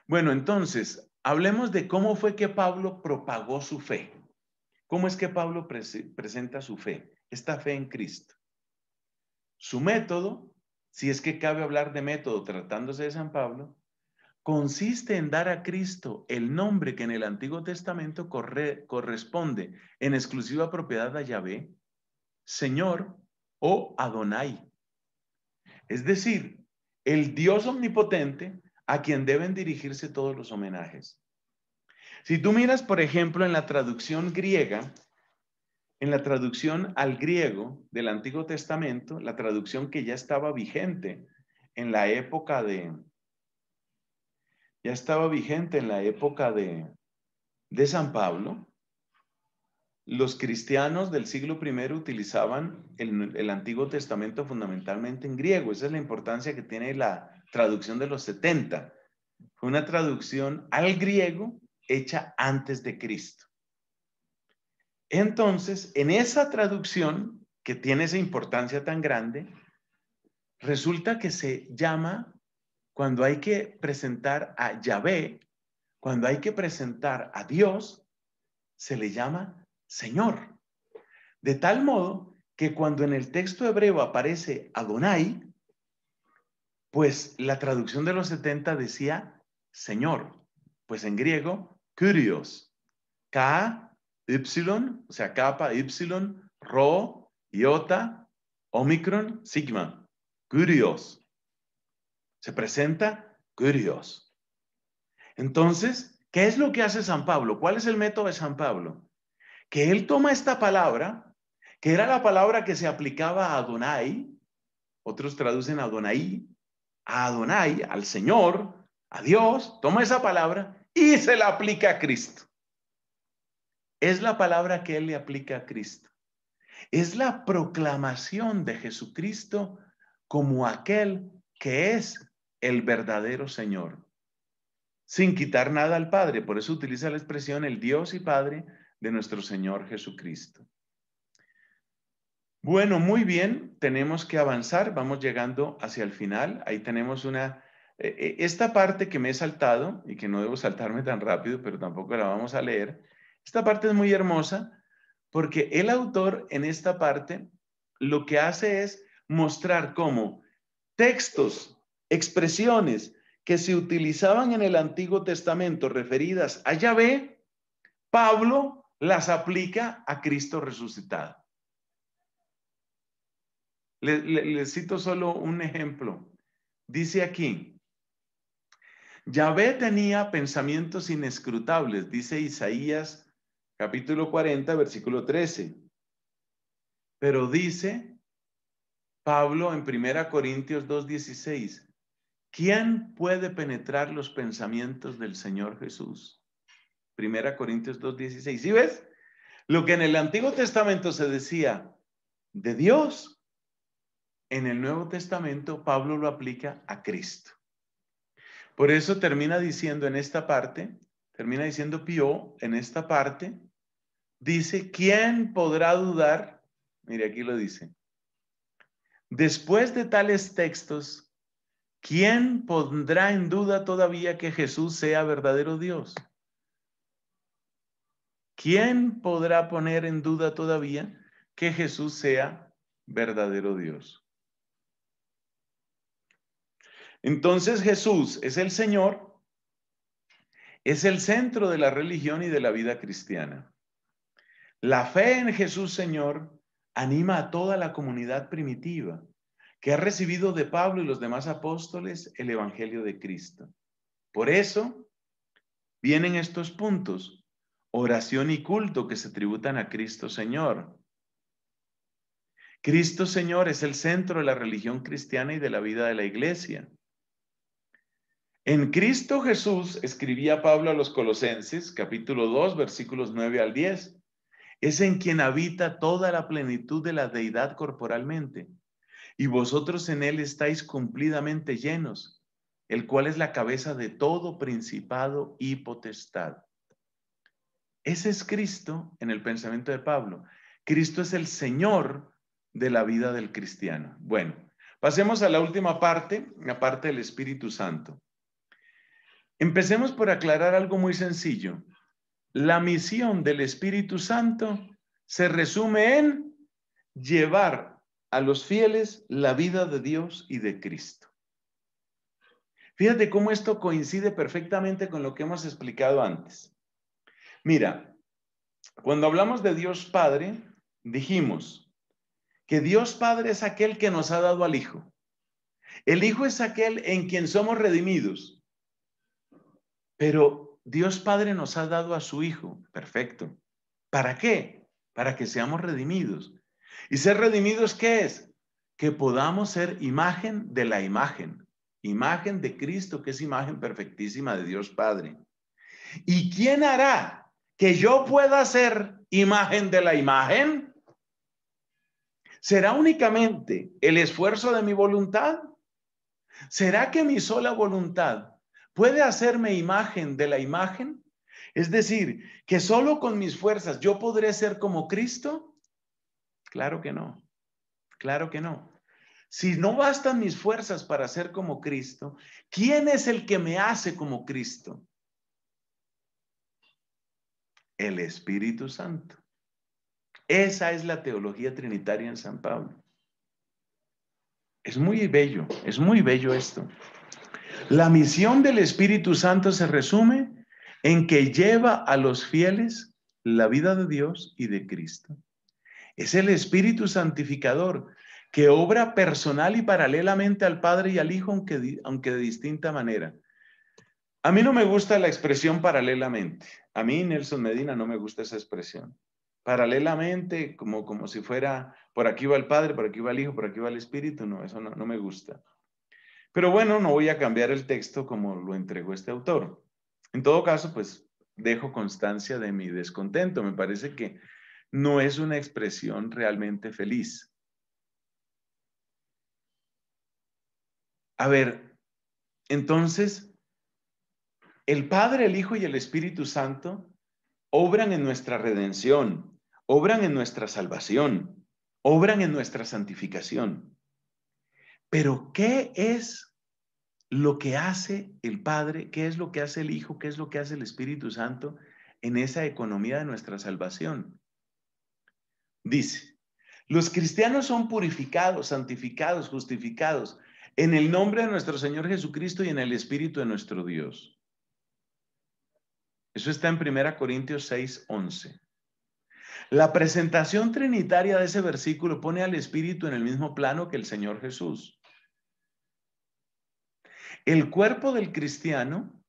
Bueno, entonces, hablemos de cómo fue que Pablo propagó su fe. ¿Cómo es que Pablo presenta su fe? Esta fe en Cristo. Su método, si es que cabe hablar de método tratándose de San Pablo, consiste en dar a Cristo el nombre que en el Antiguo Testamento corresponde en exclusiva propiedad a Yahvé, Señor o Adonai. Es decir, el Dios omnipotente a quien deben dirigirse todos los homenajes. Si tú miras, por ejemplo, en la traducción griega, en la traducción al griego del Antiguo Testamento, la traducción que ya estaba vigente en la época de, ya estaba vigente en la época de, de San Pablo, los cristianos del siglo I utilizaban el, el, Antiguo Testamento fundamentalmente en griego. Esa es la importancia que tiene la traducción de los 70. Fue una traducción al griego hecha antes de Cristo. Entonces, en esa traducción, que tiene esa importancia tan grande, resulta que se llama cuando hay que presentar a Yahvé, cuando hay que presentar a Dios, se le llama Señor. De tal modo que cuando en el texto hebreo aparece Adonai, pues la traducción de los 70 decía Señor, pues en griego, Kyrios, K, Y, o sea, Kappa, Y, Rho, Iota, Omicron, Sigma, Kyrios, se presenta curioso. Entonces, ¿qué es lo que hace San Pablo? ¿Cuál es el método de San Pablo? Que él toma esta palabra, que era la palabra que se aplicaba a Adonai, otros traducen a Adonai, a Adonai, al Señor, a Dios, toma esa palabra y se la aplica a Cristo. Es la palabra que él le aplica a Cristo. Es la proclamación de Jesucristo como aquel que es el verdadero Señor, sin quitar nada al Padre. Por eso utiliza la expresión el Dios y Padre de nuestro Señor Jesucristo. Bueno, muy bien, tenemos que avanzar, vamos llegando hacia el final. Ahí tenemos una, eh, eh, esta parte que me he saltado y que no debo saltarme tan rápido, pero tampoco la vamos a leer. Esta parte es muy hermosa porque el autor en esta parte lo que hace es mostrar cómo textos expresiones que se utilizaban en el Antiguo Testamento referidas a Yahvé, Pablo las aplica a Cristo resucitado. Les cito solo un ejemplo. Dice aquí, Yahvé tenía pensamientos inescrutables, dice Isaías capítulo 40, versículo 13. Pero dice Pablo en 1 Corintios 2.16, ¿Quién puede penetrar los pensamientos del Señor Jesús? Primera Corintios 2.16. ¿Sí ves? Lo que en el Antiguo Testamento se decía de Dios, en el Nuevo Testamento Pablo lo aplica a Cristo. Por eso termina diciendo en esta parte, termina diciendo Pío en esta parte, dice, ¿quién podrá dudar? Mire, aquí lo dice. Después de tales textos, ¿Quién pondrá en duda todavía que Jesús sea verdadero Dios? ¿Quién podrá poner en duda todavía que Jesús sea verdadero Dios? Entonces Jesús es el Señor, es el centro de la religión y de la vida cristiana. La fe en Jesús Señor anima a toda la comunidad primitiva que ha recibido de Pablo y los demás apóstoles el Evangelio de Cristo. Por eso vienen estos puntos, oración y culto que se tributan a Cristo Señor. Cristo Señor es el centro de la religión cristiana y de la vida de la iglesia. En Cristo Jesús, escribía Pablo a los Colosenses, capítulo 2, versículos 9 al 10, es en quien habita toda la plenitud de la deidad corporalmente y vosotros en él estáis cumplidamente llenos, el cual es la cabeza de todo principado y potestad. Ese es Cristo en el pensamiento de Pablo. Cristo es el Señor de la vida del cristiano. Bueno, pasemos a la última parte, la parte del Espíritu Santo. Empecemos por aclarar algo muy sencillo. La misión del Espíritu Santo se resume en llevar a los fieles la vida de Dios y de Cristo. Fíjate cómo esto coincide perfectamente con lo que hemos explicado antes. Mira, cuando hablamos de Dios Padre, dijimos que Dios Padre es aquel que nos ha dado al Hijo. El Hijo es aquel en quien somos redimidos. Pero Dios Padre nos ha dado a su Hijo. Perfecto. ¿Para qué? Para que seamos redimidos ¿Y ser redimidos qué es? Que podamos ser imagen de la imagen, imagen de Cristo, que es imagen perfectísima de Dios Padre. ¿Y quién hará que yo pueda ser imagen de la imagen? ¿Será únicamente el esfuerzo de mi voluntad? ¿Será que mi sola voluntad puede hacerme imagen de la imagen? Es decir, que solo con mis fuerzas yo podré ser como Cristo. Claro que no. Claro que no. Si no bastan mis fuerzas para ser como Cristo, ¿quién es el que me hace como Cristo? El Espíritu Santo. Esa es la teología trinitaria en San Pablo. Es muy bello, es muy bello esto. La misión del Espíritu Santo se resume en que lleva a los fieles la vida de Dios y de Cristo. Es el Espíritu Santificador que obra personal y paralelamente al Padre y al Hijo, aunque, aunque de distinta manera. A mí no me gusta la expresión paralelamente. A mí, Nelson Medina, no me gusta esa expresión. Paralelamente, como, como si fuera por aquí va el Padre, por aquí va el Hijo, por aquí va el Espíritu, no, eso no, no me gusta. Pero bueno, no voy a cambiar el texto como lo entregó este autor. En todo caso, pues dejo constancia de mi descontento. Me parece que no es una expresión realmente feliz. A ver, entonces, el Padre, el Hijo y el Espíritu Santo obran en nuestra redención, obran en nuestra salvación, obran en nuestra santificación. Pero, ¿qué es lo que hace el Padre? ¿Qué es lo que hace el Hijo? ¿Qué es lo que hace el Espíritu Santo en esa economía de nuestra salvación? Dice, los cristianos son purificados, santificados, justificados en el nombre de nuestro Señor Jesucristo y en el Espíritu de nuestro Dios. Eso está en 1 Corintios 6, 11. La presentación trinitaria de ese versículo pone al Espíritu en el mismo plano que el Señor Jesús. El cuerpo del cristiano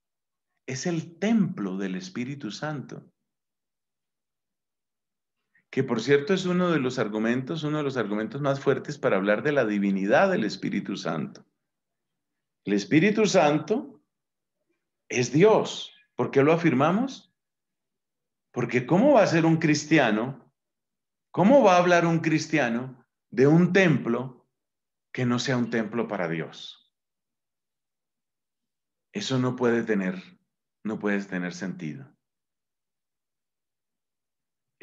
es el templo del Espíritu Santo que por cierto es uno de los argumentos, uno de los argumentos más fuertes para hablar de la divinidad del Espíritu Santo. El Espíritu Santo es Dios. ¿Por qué lo afirmamos? Porque ¿cómo va a ser un cristiano? ¿Cómo va a hablar un cristiano de un templo que no sea un templo para Dios? Eso no puede tener, no puede tener sentido.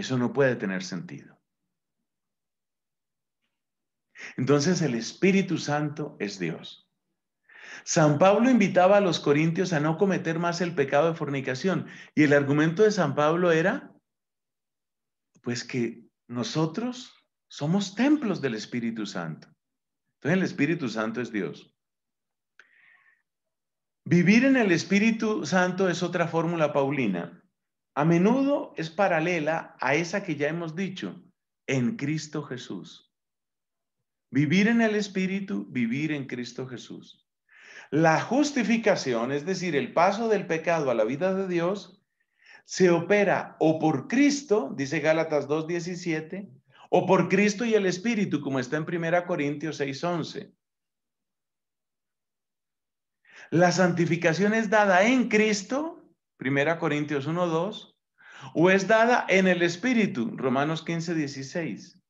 Eso no puede tener sentido. Entonces el Espíritu Santo es Dios. San Pablo invitaba a los corintios a no cometer más el pecado de fornicación y el argumento de San Pablo era, pues que nosotros somos templos del Espíritu Santo. Entonces el Espíritu Santo es Dios. Vivir en el Espíritu Santo es otra fórmula paulina a menudo es paralela a esa que ya hemos dicho, en Cristo Jesús. Vivir en el Espíritu, vivir en Cristo Jesús. La justificación, es decir, el paso del pecado a la vida de Dios, se opera o por Cristo, dice Gálatas 2.17, o por Cristo y el Espíritu, como está en 1 Corintios 6.11. La santificación es dada en Cristo Primera Corintios 1, 2, o es dada en el Espíritu, Romanos 15, 16.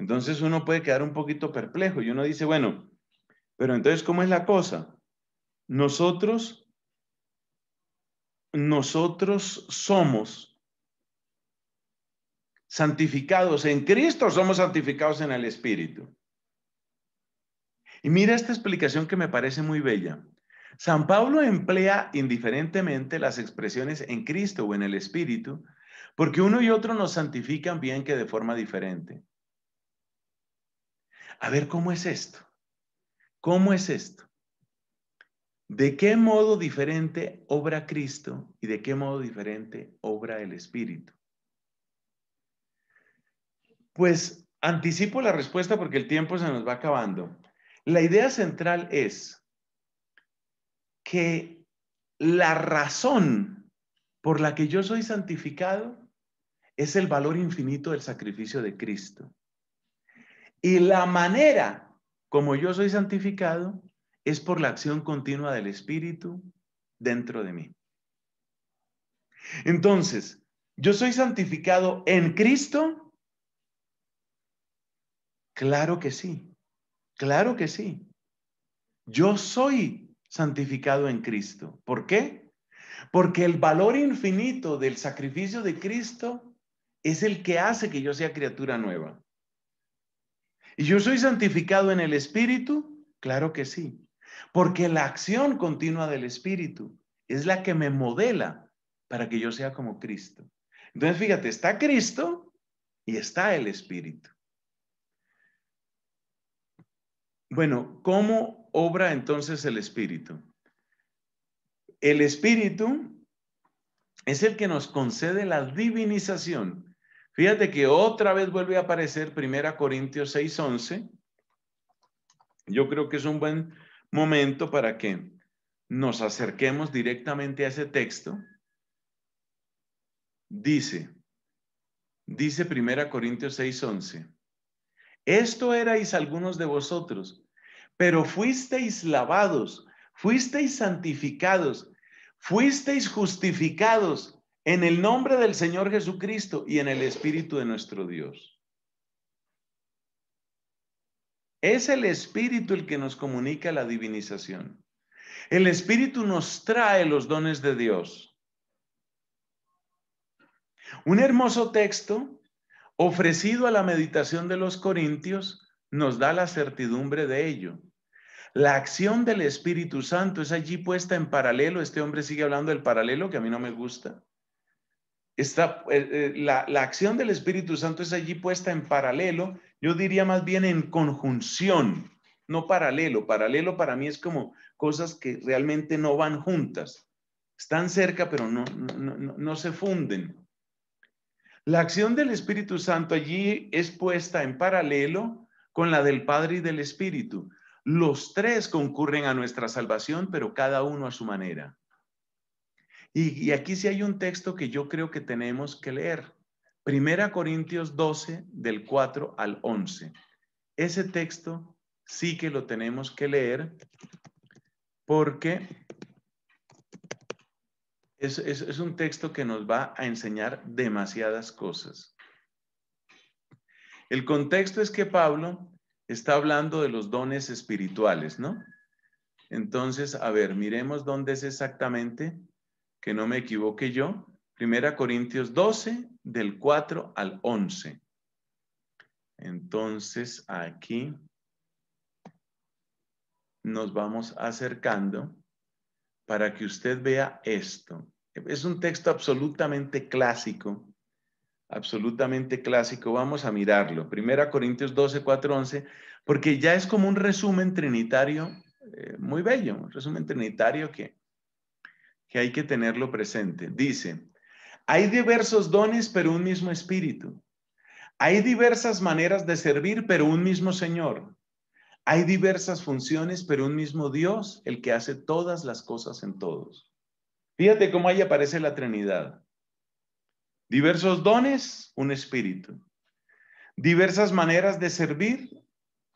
Entonces uno puede quedar un poquito perplejo y uno dice, bueno, pero entonces, ¿cómo es la cosa? Nosotros, nosotros somos santificados en Cristo, somos santificados en el Espíritu. Y mira esta explicación que me parece muy bella. San Pablo emplea indiferentemente las expresiones en Cristo o en el Espíritu, porque uno y otro nos santifican bien que de forma diferente. A ver, ¿cómo es esto? ¿Cómo es esto? ¿De qué modo diferente obra Cristo y de qué modo diferente obra el Espíritu? Pues anticipo la respuesta porque el tiempo se nos va acabando. La idea central es, que la razón por la que yo soy santificado es el valor infinito del sacrificio de Cristo. Y la manera como yo soy santificado es por la acción continua del Espíritu dentro de mí. Entonces, yo soy santificado en Cristo. Claro que sí, claro que sí. Yo soy santificado en Cristo. ¿Por qué? Porque el valor infinito del sacrificio de Cristo es el que hace que yo sea criatura nueva. ¿Y yo soy santificado en el Espíritu? Claro que sí, porque la acción continua del Espíritu es la que me modela para que yo sea como Cristo. Entonces, fíjate, está Cristo y está el Espíritu. Bueno, ¿cómo obra entonces el Espíritu? El Espíritu es el que nos concede la divinización. Fíjate que otra vez vuelve a aparecer Primera Corintios 6:11. Yo creo que es un buen momento para que nos acerquemos directamente a ese texto. Dice, dice Primera Corintios 6:11, esto erais algunos de vosotros, pero fuisteis lavados, fuisteis santificados, fuisteis justificados en el nombre del Señor Jesucristo y en el Espíritu de nuestro Dios. Es el Espíritu el que nos comunica la divinización. El Espíritu nos trae los dones de Dios. Un hermoso texto ofrecido a la meditación de los Corintios nos da la certidumbre de ello. La acción del Espíritu Santo es allí puesta en paralelo. Este hombre sigue hablando del paralelo que a mí no me gusta. Eh, eh, la, acción del Espíritu Santo es allí puesta en paralelo, yo diría más bien en conjunción, no paralelo. Paralelo para mí es como cosas que realmente no van juntas. Están cerca, pero no se funden. La acción del Espíritu Santo allí es puesta en paralelo con la del Padre y del Espíritu. Los tres concurren a nuestra salvación, pero cada uno a su manera. Y, aquí sí hay un texto que yo creo que tenemos que leer. Primera Corintios 12, del 4 al 11. Ese texto sí que lo tenemos que leer porque es un texto que nos va a enseñar demasiadas cosas. El contexto es que Pablo está hablando de los dones espirituales, ¿no? Entonces, a ver, miremos dónde es exactamente, que no me equivoque yo. Primera Corintios 12, del 4 al 11. Entonces, aquí nos vamos acercando para que usted vea esto. Es un texto absolutamente clásico absolutamente clásico. Vamos a mirarlo. Primera Corintios 12, 4, 11, porque ya es como un resumen trinitario eh, muy bello, un resumen trinitario que, que hay que tenerlo presente. Dice, hay diversos dones, pero un mismo espíritu. Hay diversas maneras de servir, pero un mismo Señor. Hay diversas funciones, pero un mismo Dios, el que hace todas las cosas en todos. Fíjate cómo ahí aparece la Trinidad. Diversos dones, un espíritu. Diversas maneras de servir,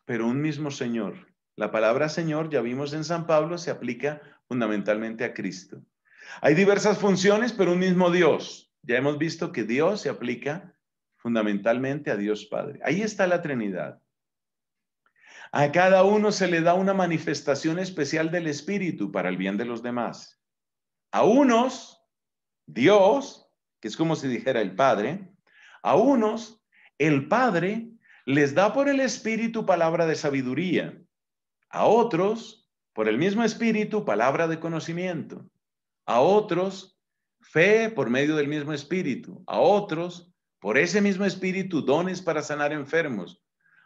pero un mismo Señor. La palabra Señor, ya vimos en San Pablo, se aplica fundamentalmente a Cristo. Hay diversas funciones, pero un mismo Dios. Ya hemos visto que Dios se aplica fundamentalmente a Dios Padre. Ahí está la Trinidad. A cada uno se le da una manifestación especial del Espíritu para el bien de los demás. A unos, Dios que es como si dijera el Padre, a unos el Padre les da por el Espíritu palabra de sabiduría, a otros por el mismo Espíritu palabra de conocimiento, a otros fe por medio del mismo Espíritu, a otros por ese mismo Espíritu dones para sanar enfermos,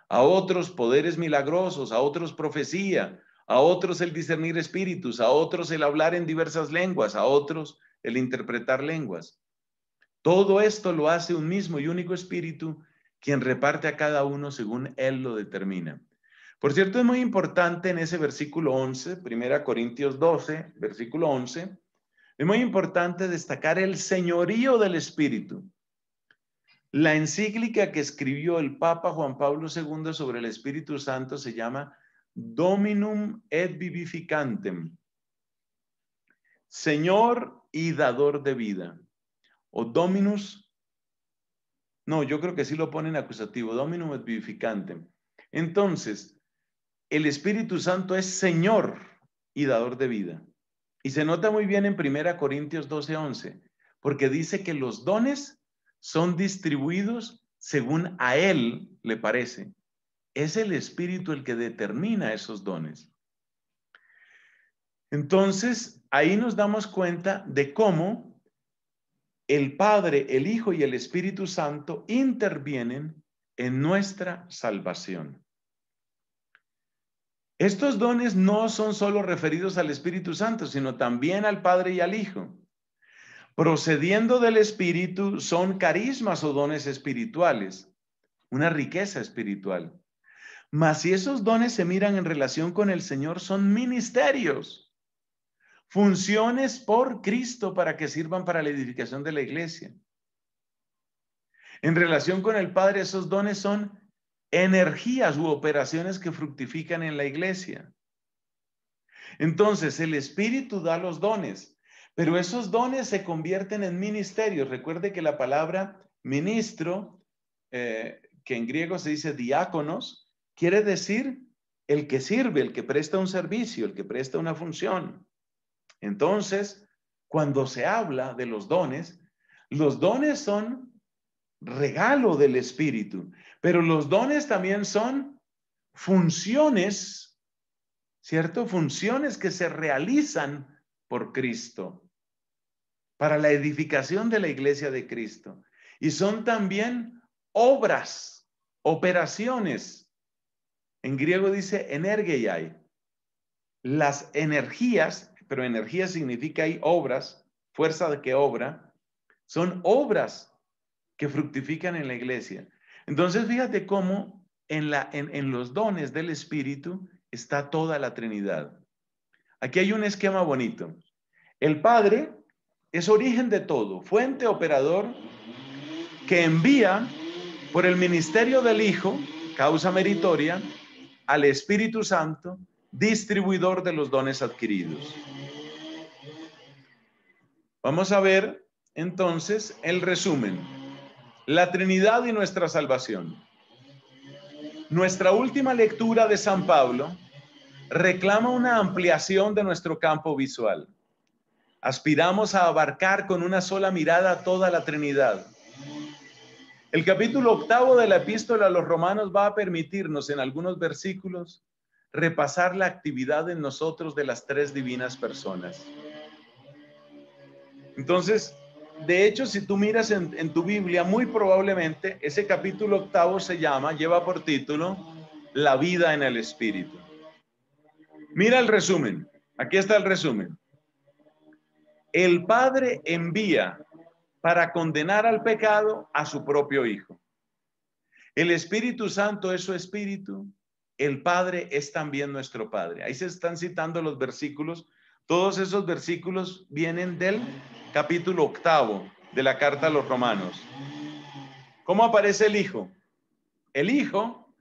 a otros poderes milagrosos, a otros profecía, a otros el discernir espíritus, a otros el hablar en diversas lenguas, a otros el interpretar lenguas. Todo esto lo hace un mismo y único espíritu, quien reparte a cada uno según él lo determina. Por cierto, es muy importante en ese versículo 11, 1 Corintios 12, versículo 11, es muy importante destacar el señorío del espíritu. La encíclica que escribió el Papa Juan Pablo II sobre el Espíritu Santo se llama Dominum et Vivificantem, Señor y dador de vida o dominus. No, yo creo que sí lo ponen acusativo. Dominum es vivificante. Entonces, el Espíritu Santo es Señor y dador de vida. Y se nota muy bien en 1 Corintios 12, 11, porque dice que los dones son distribuidos según a Él le parece. Es el Espíritu el que determina esos dones. Entonces, ahí nos damos cuenta de cómo el Padre, el Hijo y el Espíritu Santo intervienen en nuestra salvación. Estos dones no son solo referidos al Espíritu Santo, sino también al Padre y al Hijo. Procediendo del Espíritu son carismas o dones espirituales, una riqueza espiritual. Mas si esos dones se miran en relación con el Señor, son ministerios funciones por Cristo para que sirvan para la edificación de la iglesia. En relación con el Padre, esos dones son energías u operaciones que fructifican en la iglesia. Entonces, el Espíritu da los dones, pero esos dones se convierten en ministerios. Recuerde que la palabra ministro, eh, que en griego se dice diáconos, quiere decir el que sirve, el que presta un servicio, el que presta una función. Entonces, cuando se habla de los dones, los dones son regalo del Espíritu, pero los dones también son funciones, ¿cierto? Funciones que se realizan por Cristo para la edificación de la iglesia de Cristo. Y son también obras, operaciones. En griego dice energeiai, las energías pero energía significa hay obras, fuerza de que obra, son obras que fructifican en la iglesia. Entonces, fíjate cómo en, en los dones del Espíritu está toda la Trinidad. Aquí hay un esquema bonito. El Padre es origen de todo, fuente operador que envía por el ministerio del Hijo, causa meritoria, al Espíritu Santo, distribuidor de los dones adquiridos. Vamos a ver entonces el resumen. La Trinidad y nuestra salvación. Nuestra última lectura de San Pablo reclama una ampliación de nuestro campo visual. Aspiramos a abarcar con una sola mirada toda la Trinidad. El capítulo octavo de la epístola a los romanos va a permitirnos en algunos versículos repasar la actividad en nosotros de las tres divinas personas. Entonces, de hecho, si tú miras en, tu Biblia, muy probablemente ese capítulo octavo se llama, lleva por título, La vida en el Espíritu. Mira el resumen. Aquí está el resumen. El Padre envía para condenar al pecado a su propio Hijo. El Espíritu Santo es su Espíritu. El Padre es también nuestro Padre. Ahí se están citando los versículos todos esos versículos vienen del capítulo octavo de la carta a los romanos. ¿Cómo aparece el Hijo? El Hijo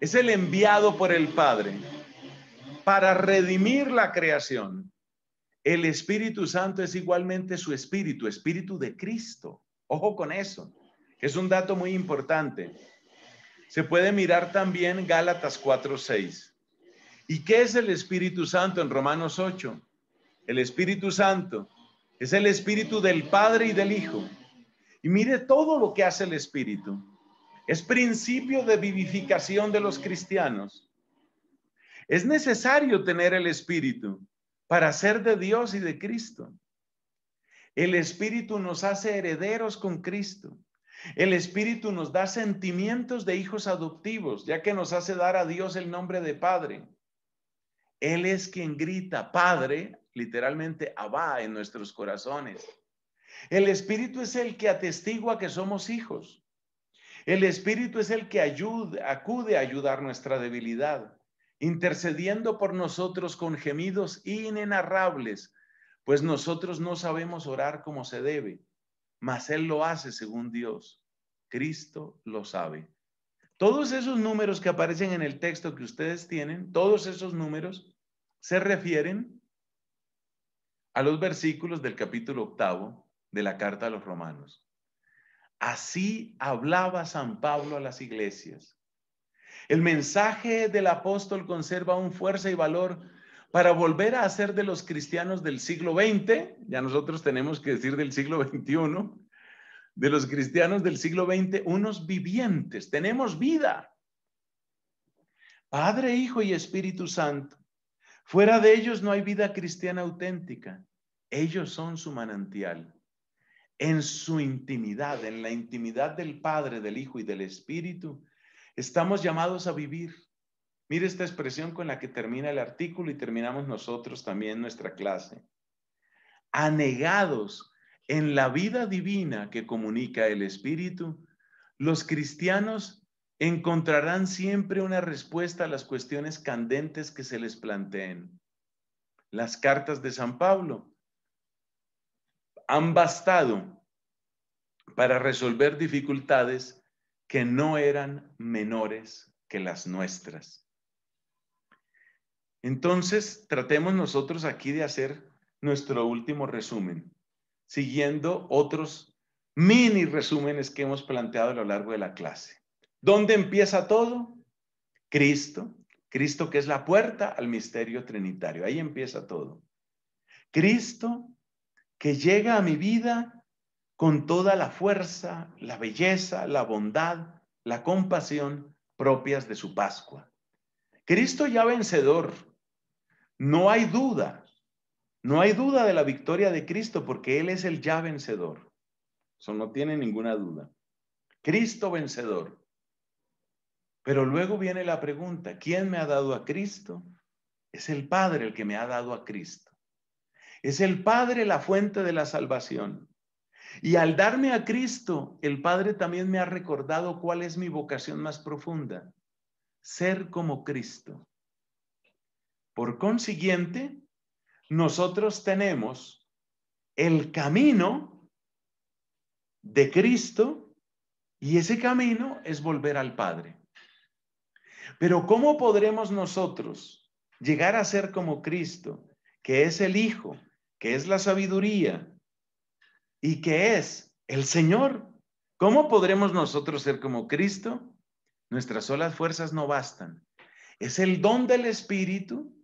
es el enviado por el Padre para redimir la creación. El Espíritu Santo es igualmente su Espíritu, Espíritu de Cristo. Ojo con eso, que es un dato muy importante. Se puede mirar también Gálatas 4:6. ¿Y qué es el Espíritu Santo en Romanos 8? el Espíritu Santo, es el Espíritu del Padre y del Hijo. Y mire todo lo que hace el Espíritu. Es principio de vivificación de los cristianos. Es necesario tener el Espíritu para ser de Dios y de Cristo. El Espíritu nos hace herederos con Cristo. El Espíritu nos da sentimientos de hijos adoptivos, ya que nos hace dar a Dios el nombre de Padre. Él es quien grita, Padre, literalmente Abba en nuestros corazones. El Espíritu es el que atestigua que somos hijos. El Espíritu es el que acude a ayudar nuestra debilidad, intercediendo por nosotros con gemidos inenarrables, pues nosotros no sabemos orar como se debe, mas Él lo hace según Dios. Cristo lo sabe. Todos esos números que aparecen en el texto que ustedes tienen, todos esos números se refieren a los versículos del capítulo octavo de la carta a los romanos. Así hablaba San Pablo a las iglesias. El mensaje del apóstol conserva aún fuerza y valor para volver a hacer de los cristianos del siglo XX, ya nosotros tenemos que decir del siglo XXI, de los cristianos del siglo XX, unos vivientes, tenemos vida. Padre, Hijo y Espíritu Santo, Fuera de ellos no hay vida cristiana auténtica. Ellos son su manantial. En su intimidad, en la intimidad del Padre, del Hijo y del Espíritu, estamos llamados a vivir. Mire esta expresión con la que termina el artículo y terminamos nosotros también nuestra clase. Anegados en la vida divina que comunica el Espíritu, los cristianos encontrarán siempre una respuesta a las cuestiones candentes que se les planteen. Las cartas de San Pablo han bastado para resolver dificultades que no eran menores que las nuestras. Entonces, tratemos nosotros aquí de hacer nuestro último resumen, siguiendo otros mini resúmenes que hemos planteado a lo largo de la clase. ¿Dónde empieza todo? Cristo. Cristo que es la puerta al misterio trinitario. Ahí empieza todo. Cristo que llega a mi vida con toda la fuerza, la belleza, la bondad, la compasión propias de su Pascua. Cristo ya vencedor. No hay duda. No hay duda de la victoria de Cristo porque Él es el ya vencedor. Eso no tiene ninguna duda. Cristo vencedor. Pero luego viene la pregunta, ¿quién me ha dado a Cristo? Es el Padre el que me ha dado a Cristo. Es el Padre la fuente de la salvación. Y al darme a Cristo, el Padre también me ha recordado cuál es mi vocación más profunda, ser como Cristo. Por consiguiente, nosotros tenemos el camino de Cristo y ese camino es volver al Padre. Pero ¿cómo podremos nosotros llegar a ser como Cristo, que es el Hijo, que es la sabiduría y que es el Señor? ¿Cómo podremos nosotros ser como Cristo? Nuestras solas fuerzas no bastan. Es el don del Espíritu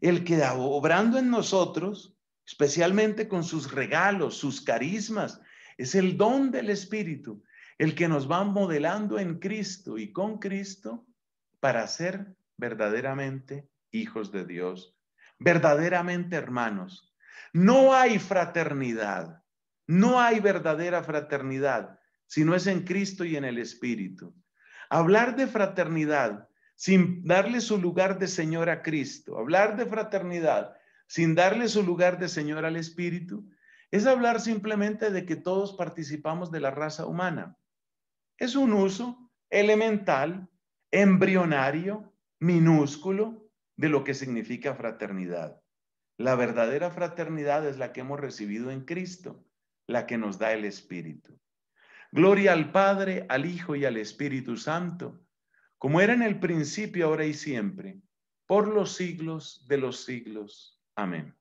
el que obrando en nosotros, especialmente con sus regalos, sus carismas, es el don del Espíritu el que nos va modelando en Cristo y con Cristo para ser verdaderamente hijos de Dios, verdaderamente hermanos. No hay fraternidad, no hay verdadera fraternidad si no es en Cristo y en el Espíritu. Hablar de fraternidad sin darle su lugar de Señor a Cristo, hablar de fraternidad sin darle su lugar de Señor al Espíritu, es hablar simplemente de que todos participamos de la raza humana. Es un uso elemental embrionario, minúsculo, de lo que significa fraternidad. La verdadera fraternidad es la que hemos recibido en Cristo, la que nos da el Espíritu. Gloria al Padre, al Hijo y al Espíritu Santo, como era en el principio, ahora y siempre, por los siglos de los siglos. Amén.